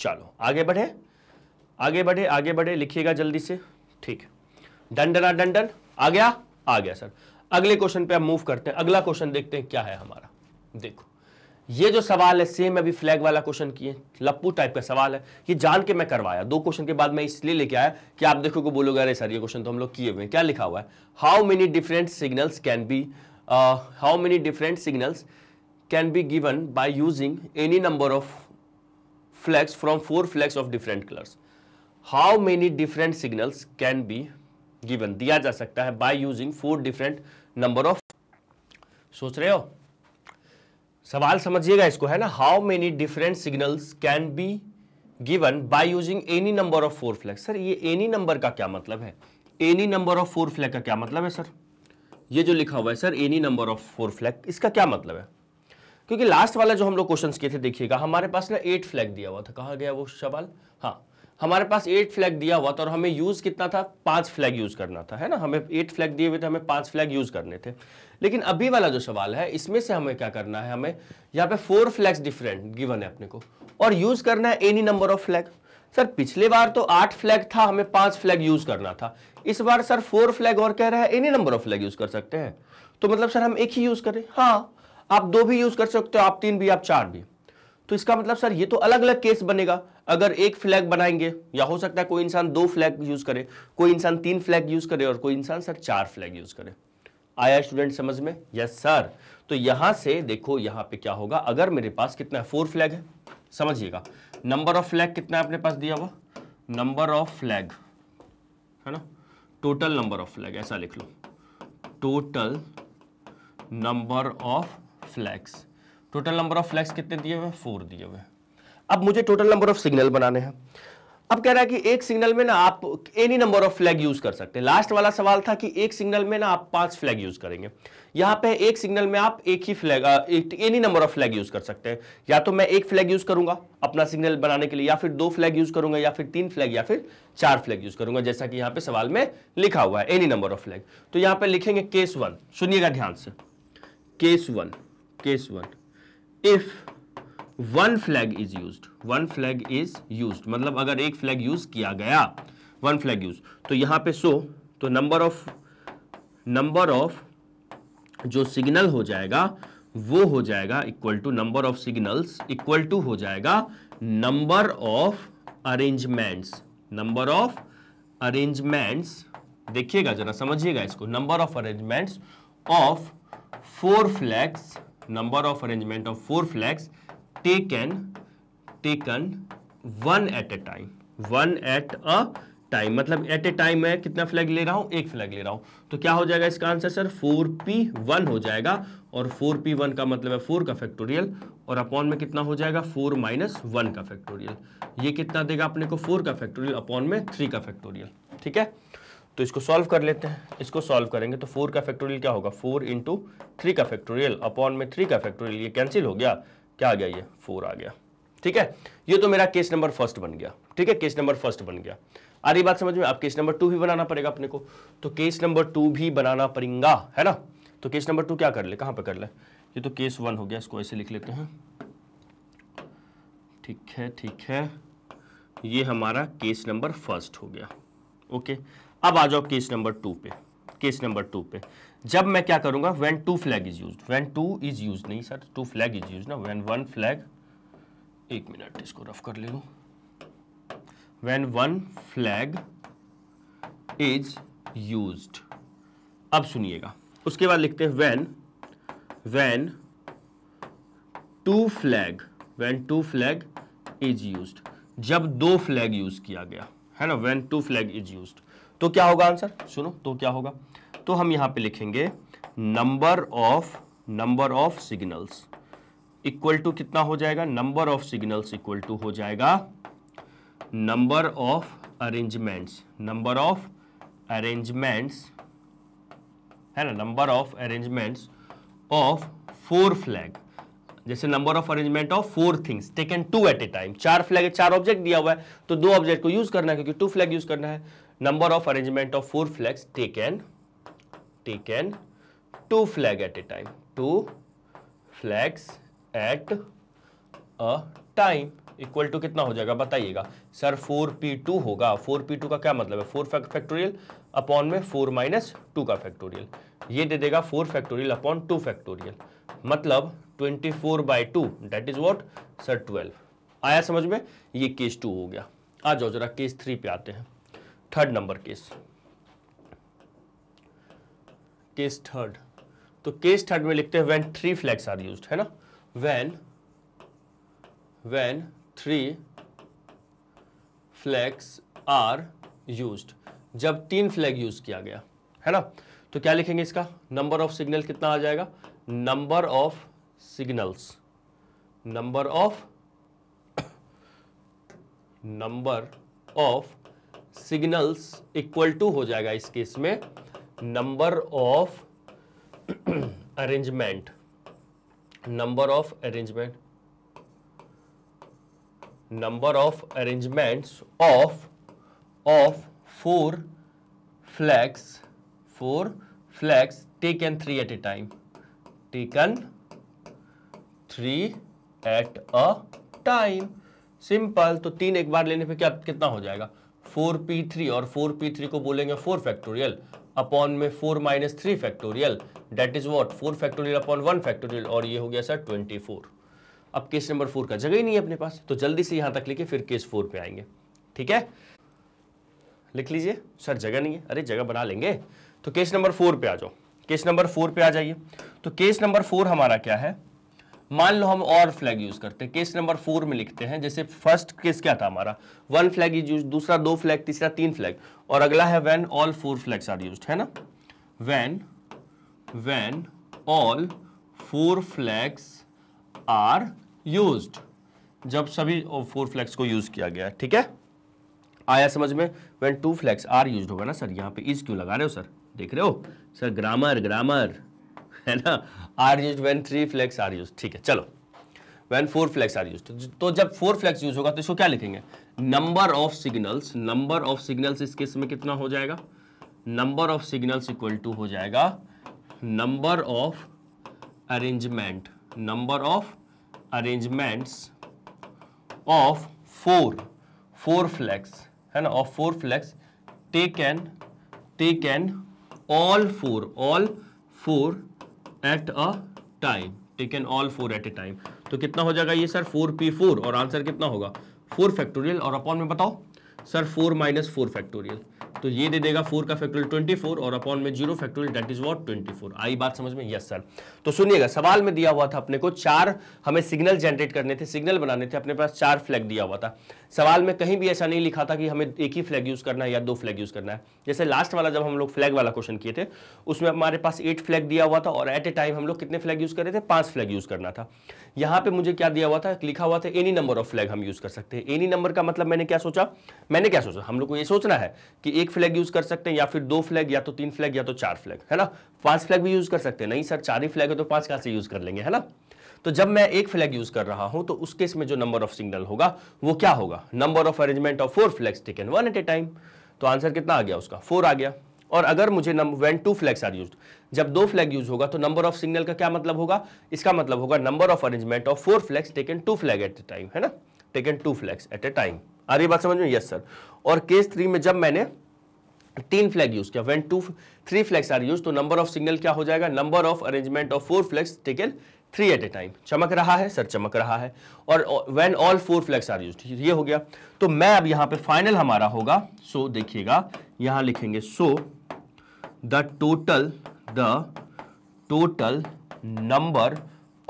चलो आगे बढ़े आगे बढ़े आगे बढ़े लिखिएगा जल्दी से ठीक डंडना डंडन आ गया आ गया सर अगले क्वेश्चन पे हम मूव करते हैं अगला क्वेश्चन देखते हैं क्या है हमारा देखो ये जो सवाल है सेम अभी फ्लैग वाला क्वेश्चन किए लप्पू टाइप का सवाल है ये जान के मैं करवाया दो क्वेश्चन के बाद मैं इसलिए लेके आया कि आप देखो को बोलोगे अरे सर ये क्वेश्चन तो हम लोग किए हुए हैं क्या लिखा हुआ है how many different signals can be how many different signals can be given by using any number of flags from four flags of different colours how many different signals can be given दिया जा सकता है by using four different number of सोच रहे हो सवाल समझिएगा इसको है ना how many different signals can be given by using any number of four flag sir ये एनी नंबर का क्या मतलब है any number of four flag का क्या मतलब है सर ये जो लिखा हुआ है sir any number of four flag इसका क्या मतलब है क्योंकि लास्ट वाला जो हम लोग क्वेश्चन किए थे देखिएगा हमारे पास ना एट फ्लैग दिया हुआ था कहा गया वो सवाल हाँ हमारे पास एट फ्लैग दिया हुआ था और हमें यूज़ कितना था पांच फ्लैग यूज़ करना था है ना हमें एट फ्लैग दिए हुए थे हमें पांच फ्लैग यूज़ करने थे लेकिन अभी वाला जो सवाल है इसमें से हमें क्या करना है हमें यहाँ पे फोर फ्लैग्स डिफरेंट गिवन है अपने को और यूज़ करना है any number of flag sir पिछले बार तो आठ फ्लैग था हमें पांच फ्लैग यूज़ करना था इस बार सर फोर फ्लैग और कह रहा है any number of flag use कर सकते हैं तो मतलब सर हम एक ही यूज़ करें हाँ आप दो भी यूज़ कर सकते हो आप तीन भी आप चार भी तो इसका मतलब सर ये तो अलग अलग केस बनेगा अगर एक फ्लैग बनाएंगे या हो सकता है कोई इंसान दो फ्लैग यूज करे कोई इंसान तीन फ्लैग यूज करे और कोई इंसान सर चार फ्लैग यूज करे आया स्टूडेंट समझ में यस सर तो यहां से देखो यहां पे क्या होगा अगर मेरे पास कितना है फोर फ्लैग है समझिएगा नंबर ऑफ फ्लैग कितना है अपने पास दिया हुआ नंबर ऑफ फ्लैग है ना टोटल नंबर ऑफ फ्लैग ऐसा लिख लो total number of flags total number of flags कितने दिए हुए फोर दिए हुए अब मुझे टोटल नंबर ऑफ सिग्नल बनाने हैं अब कह रहा है कि एक सिग्नल में ना आप any number of flag use कर सकते हैं लास्ट वाला सवाल था कि एक सिग्नल में ना आप पांच फ्लैग यूज करेंगे यहां पे एक सिग्नल में आप एक ही flag any number of flag use कर सकते हैं या तो मैं एक फ्लैग यूज करूंगा अपना सिग्नल बनाने के लिए या फिर दो फ्लैग यूज करूंगा या फिर तीन फ्लैग या फिर चार फ्लैग यूज करूंगा जैसा कि यहां पर सवाल में लिखा हुआ है एनी नंबर ऑफ फ्लैग तो यहां पर लिखेंगे केस वन सुनिएगा ध्यान से case one case one if one flag is use one flag is use मतलब अगर एक फ्लैग यूज किया गया वन फ्लैग यूज तो यहां पे सो तो नंबर ऑफ नंबर ऑफ जो सिग्नल हो जाएगा वो हो जाएगा equal to number of signals equal to हो जाएगा number of arrangements number of arrangements देखिएगा जरा समझिएगा इसको number of arrangements of four flags number of arrangement of four flags taken taken one at a time one at a time मतलब at a time मैं कितना flag ले रहा हूं एक फ्लैग ले रहा हूं तो क्या हो जाएगा इसका answer sir four P one हो जाएगा और फोर पी वन का मतलब है फोर का फैक्टोरियल और अपॉन में कितना हो जाएगा फोर माइनस वन का फैक्टोरियल ये कितना देगा अपने को फोर का फैक्टोरियल अपॉन में थ्री का फैक्टोरियल ठीक है तो इसको सॉल्व कर लेते हैं इसको सॉल्व करेंगे तो फोर का फैक्टोरियल क्या होगा फोर इंटू थ्री का फैक्टोरियल अपॉन में थ्री का फैक्टोरियल ये कैंसिल हो गया क्या आ गया ये फोर आ गया ठीक है ये तो मेरा केस नंबर फर्स्ट बन गया ठीक है केस नंबर फर्स्ट बन गया आ रही बात समझ में आप केस नंबर टू भी बनाना पड़ेगा अपने को तो केस नंबर टू भी बनाना पड़ेगा है ना तो केस नंबर टू क्या कर ले कहां पर कर ले ये तो केस वन हो गया इसको ऐसे लिख लेते हैं ठीक है ठीक है ये हमारा केस नंबर फर्स्ट हो गया ओके अब आ जाओ केस नंबर टू पे केस नंबर टू पे जब मैं क्या करूंगा when two flag is use when two is use नहीं sir two flag is use ना वैन वन फ्लैग एक मिनट इसको रफ कर ले लू when one flag is use अब सुनिएगा उसके बाद लिखते हैं when when two flag when two flag is use जब दो फ्लैग यूज किया गया है ना when two flag is use तो क्या होगा आंसर सुनो तो क्या होगा तो हम यहां पे लिखेंगे number of number of signals equal to कितना हो जाएगा number of signals equal to हो जाएगा number of arrangements number of arrangements है ना number of arrangements of four flag जैसे number of arrangement of four things taken two at a time चार flag चार ऑब्जेक्ट दिया हुआ है तो दो ऑब्जेक्ट को यूज करना है क्योंकि टू फ्लैग यूज करना है number of arrangement of four flags taken taken two flag at a time two flags at a time equal to कितना हो जाएगा बताइएगा सर 4p2 होगा 4p2 का क्या मतलब है 4 फैक्टोरियल अपॉन में 4 माइनस टू का फैक्टोरियल ये दे देगा 4 फैक्टोरियल अपॉन 2 फैक्टोरियल मतलब 24 four by two that is what sir 12 आया समझ में ये केस टू हो गया आ जाओ जरा केस थ्री पे आते हैं third number case case third तो केस थर्ड में लिखते हैं when three flags are used है ना when when three flags are used जब तीन फ्लैग यूज किया गया है ना तो क्या लिखेंगे इसका नंबर ऑफ सिग्नल कितना आ जाएगा number of signals number of number of signals equal to हो जाएगा इस केस में number of arrangement number of arrangement number of arrangements of of four flags four flags taken three at a time taken three at a time simple तो तीन एक बार लेने पे क्या कितना हो जाएगा फोर पी थ्री और फोर पी थ्री को बोलेंगे फोर फैक्टोरियल अपॉन में four minus three factorial that is what four factorial upon one factorial और ये हो गया सर ट्वेंटी फोर अब केस नंबर फोर का जगह ही नहीं है अपने पास तो जल्दी से यहां तक लिखे फिर केस फोर पे आएंगे ठीक है लिख लीजिए सर जगह नहीं है अरे जगह बना लेंगे तो केस नंबर फोर पे आ जाओ केस नंबर फोर पे आ जाइए तो केस नंबर फोर हमारा क्या है मान लो हम और फ्लैग यूज करते हैं केस नंबर फोर में लिखते हैं जैसे फर्स्ट केस क्या था हमारा वन फ्लैग इज यूज दूसरा दो फ्लैग तीसरा तीन फ्लैग और अगला है when all four flags are use है ना when when all four flags are use जब सभी फोर फ्लैग्स को यूज किया गया ठीक है आया समझ में when two flags are use होगा ना सर यहाँ पे इज क्यों लगा रहे हो सर देख रहे हो सर ग्रामर ग्रामर है ना are use when three flags are use ठीक है चलो when four flags are use तो जब फोर फ्लैक्स यूज होगा तो इसको क्या लिखेंगे number of signals number of signals इस केस में कितना हो जाएगा number of signals equal to हो जाएगा number of arrangement number of arrangements of four four flags है ना of four flags taken all four all four at a time taken all four at a time तो कितना हो जाएगा ये sir four P four और answer कितना होगा फोर फैक्टोरियल और अपॉन में बताओ sir four minus four factorial तो ये दे देगा फोर का फैक्टोरियल ट्वेंटी फोर और अपॉन में zero factorial that is what twenty four आई बात समझ में यस सर तो सुनिएगा सवाल में दिया हुआ था अपने को चार हमें सिग्नल जनरेट करने थे सिग्नल बनाने थे अपने पास चार फ्लैग दिया हुआ था सवाल में कहीं भी ऐसा नहीं लिखा था कि हमें एक ही फ्लैग यूज करना है या दो फ्लैग यूज करना है जैसे लास्ट वाला जब हम लोग फ्लैग वाला क्वेश्चन किए थे उसमें हमारे पास एट फ्लैग दिया हुआ था और एट ए टाइम हम लोग कितने फ्लैग यूज कर रहे थे पांच फ्लैग यूज करना था यहाँ पे मुझे क्या दिया हुआ था लिखा हुआ था एनी नंबर ऑफ फ्लैग हम यूज कर सकते हैं एनी नंबर का मतलब मैंने क्या सोचा मैंने क्या सोचा हम लोग को ये सोचना है कि एक फ्लैग यूज कर सकते हैं या फिर दो फ्लैग या तो तीन फ्लैग या तो चार फ्लैग है ना पांच फ्लैग भी यूज कर सकते हैं नहीं सर चार ही फ्लैग है तो पांच कहाँ से यूज कर लेंगे है ना तो जब मैं एक फ्लैग यूज कर रहा हूं तो उस केस में जो नंबर ऑफ सिग्नल होगा वो क्या होगा number of arrangement of four flags taken one at a time तो आंसर कितना आ गया उसका फोर आ गया और अगर मुझे when two flags are used जब दो फ्लैग यूज होगा तो नंबर ऑफ सिग्नल का क्या मतलब होगा इसका मतलब होगा number of arrangement of four flags taken two flag at a time है ना taken two flags at a time आ रही बात समझ में यस सर और केस थ्री में जब मैंने तीन फ्लैग यूज किया when two three flags are use तो नंबर ऑफ सिग्नल क्या हो जाएगा number of arrangement of four flags taken three at a time चमक रहा है सर चमक रहा है और when all four flags are use ये हो गया तो मैं अब यहां पे फाइनल हमारा होगा सो so, देखिएगा यहां लिखेंगे so the total the total number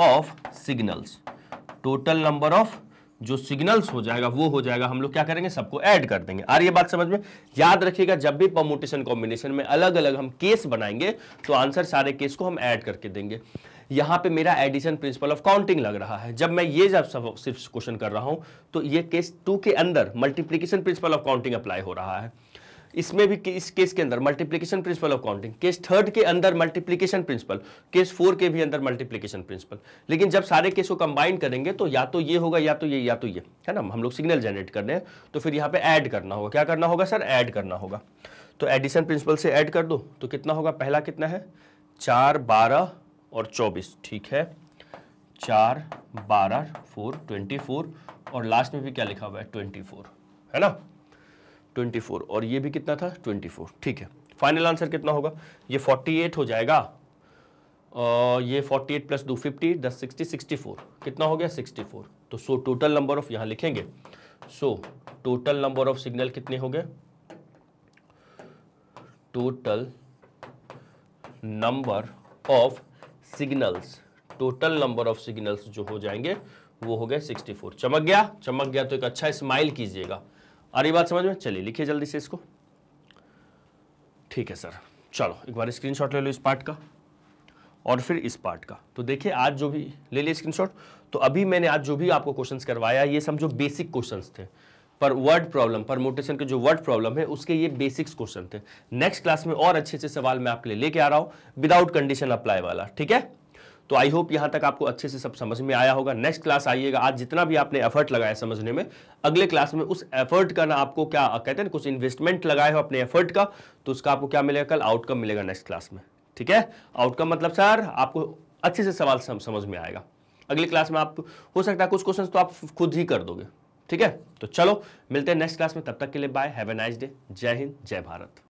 of signals total number of जो सिग्नल्स हो जाएगा वो हो जाएगा हम लोग क्या करेंगे सबको ऐड कर देंगे आर ये बात समझ में याद रखिएगा जब भी परमोटेशन कॉम्बिनेशन में अलग अलग हम केस बनाएंगे तो आंसर सारे केस को हम ऐड करके देंगे यहाँ पे मेरा एडिशन प्रिंसिपल ऑफ काउंटिंग लग रहा है जब मैं ये जब सब सिर्फ क्वेश्चन कर रहा हूँ तो ये केस टू के अंदर multiplication principle of counting apply हो रहा है इसमें भी इस केस के अंदर multiplication principle of counting case third के अंदर मल्टीप्लीकेशन प्रिंसिपल केस फोर के भी अंदर मल्टीप्लीकेशन प्रिंसिपल लेकिन जब सारे केस को कंबाइन करेंगे तो या तो ये होगा या तो ये या तो ये है ना हम लोग सिग्नल जनरेट कर रहे हैं तो फिर यहाँ पे ऐड करना होगा क्या करना होगा सर ऐड करना होगा तो एडिशन प्रिंसिपल से ऐड कर दो तो कितना होगा पहला कितना है चार बारह और चौबीस ठीक है चार बारह फोर ट्वेंटी फोर और लास्ट में भी क्या लिखा हुआ है ट्वेंटी फोर है ना 24 और ये भी कितना था 24 ठीक है फाइनल आंसर कितना होगा ये 48 हो जाएगा और ये 48 एट प्लस टू फिफ्टी दस सिक्सटी सिक्सटी कितना हो गया 64 तो सो टोटल नंबर ऑफ यहाँ लिखेंगे so total number of signal कितने हो गए total number of signals total number of signals जो हो जाएंगे वो हो गए 64 चमक गया चमक गया तो एक अच्छा स्माइल कीजिएगा आ रही बात समझ में चलिए लिखिए जल्दी से इसको ठीक है सर चलो एक बार स्क्रीनशॉट ले लो इस पार्ट का और फिर इस पार्ट का तो देखिए आज जो भी ले लिए स्क्रीनशॉट तो अभी मैंने आज जो भी आपको क्वेश्चंस करवाया ये समझो बेसिक क्वेश्चंस थे पर वर्ड प्रॉब्लम पर मोटेशन के जो वर्ड प्रॉब्लम है उसके ये बेसिक्स क्वेश्चन थे नेक्स्ट क्लास में और अच्छे अच्छे सवाल मैं आपके लिए लेके आ रहा हूँ विदाउट कंडीशन अप्लाई वाला ठीक है तो आई होप यहाँ तक आपको अच्छे से सब समझ में आया होगा नेक्स्ट क्लास आइएगा आज जितना भी आपने एफर्ट लगाया समझने में अगले क्लास में उस एफर्ट का ना आपको क्या कहते हैं कुछ इन्वेस्टमेंट लगाए हो अपने एफर्ट का तो उसका आपको क्या मिलेगा कल आउटकम मिलेगा नेक्स्ट क्लास में ठीक है आउटकम मतलब सर आपको अच्छे से सवाल सम, समझ में आएगा अगले क्लास में आप हो सकता है कुछ क्वेश्चन तो आप खुद ही कर दोगे ठीक है तो चलो मिलते हैं नेक्स्ट क्लास में तब तक के लिए bye have a nice day जय हिंद जय भारत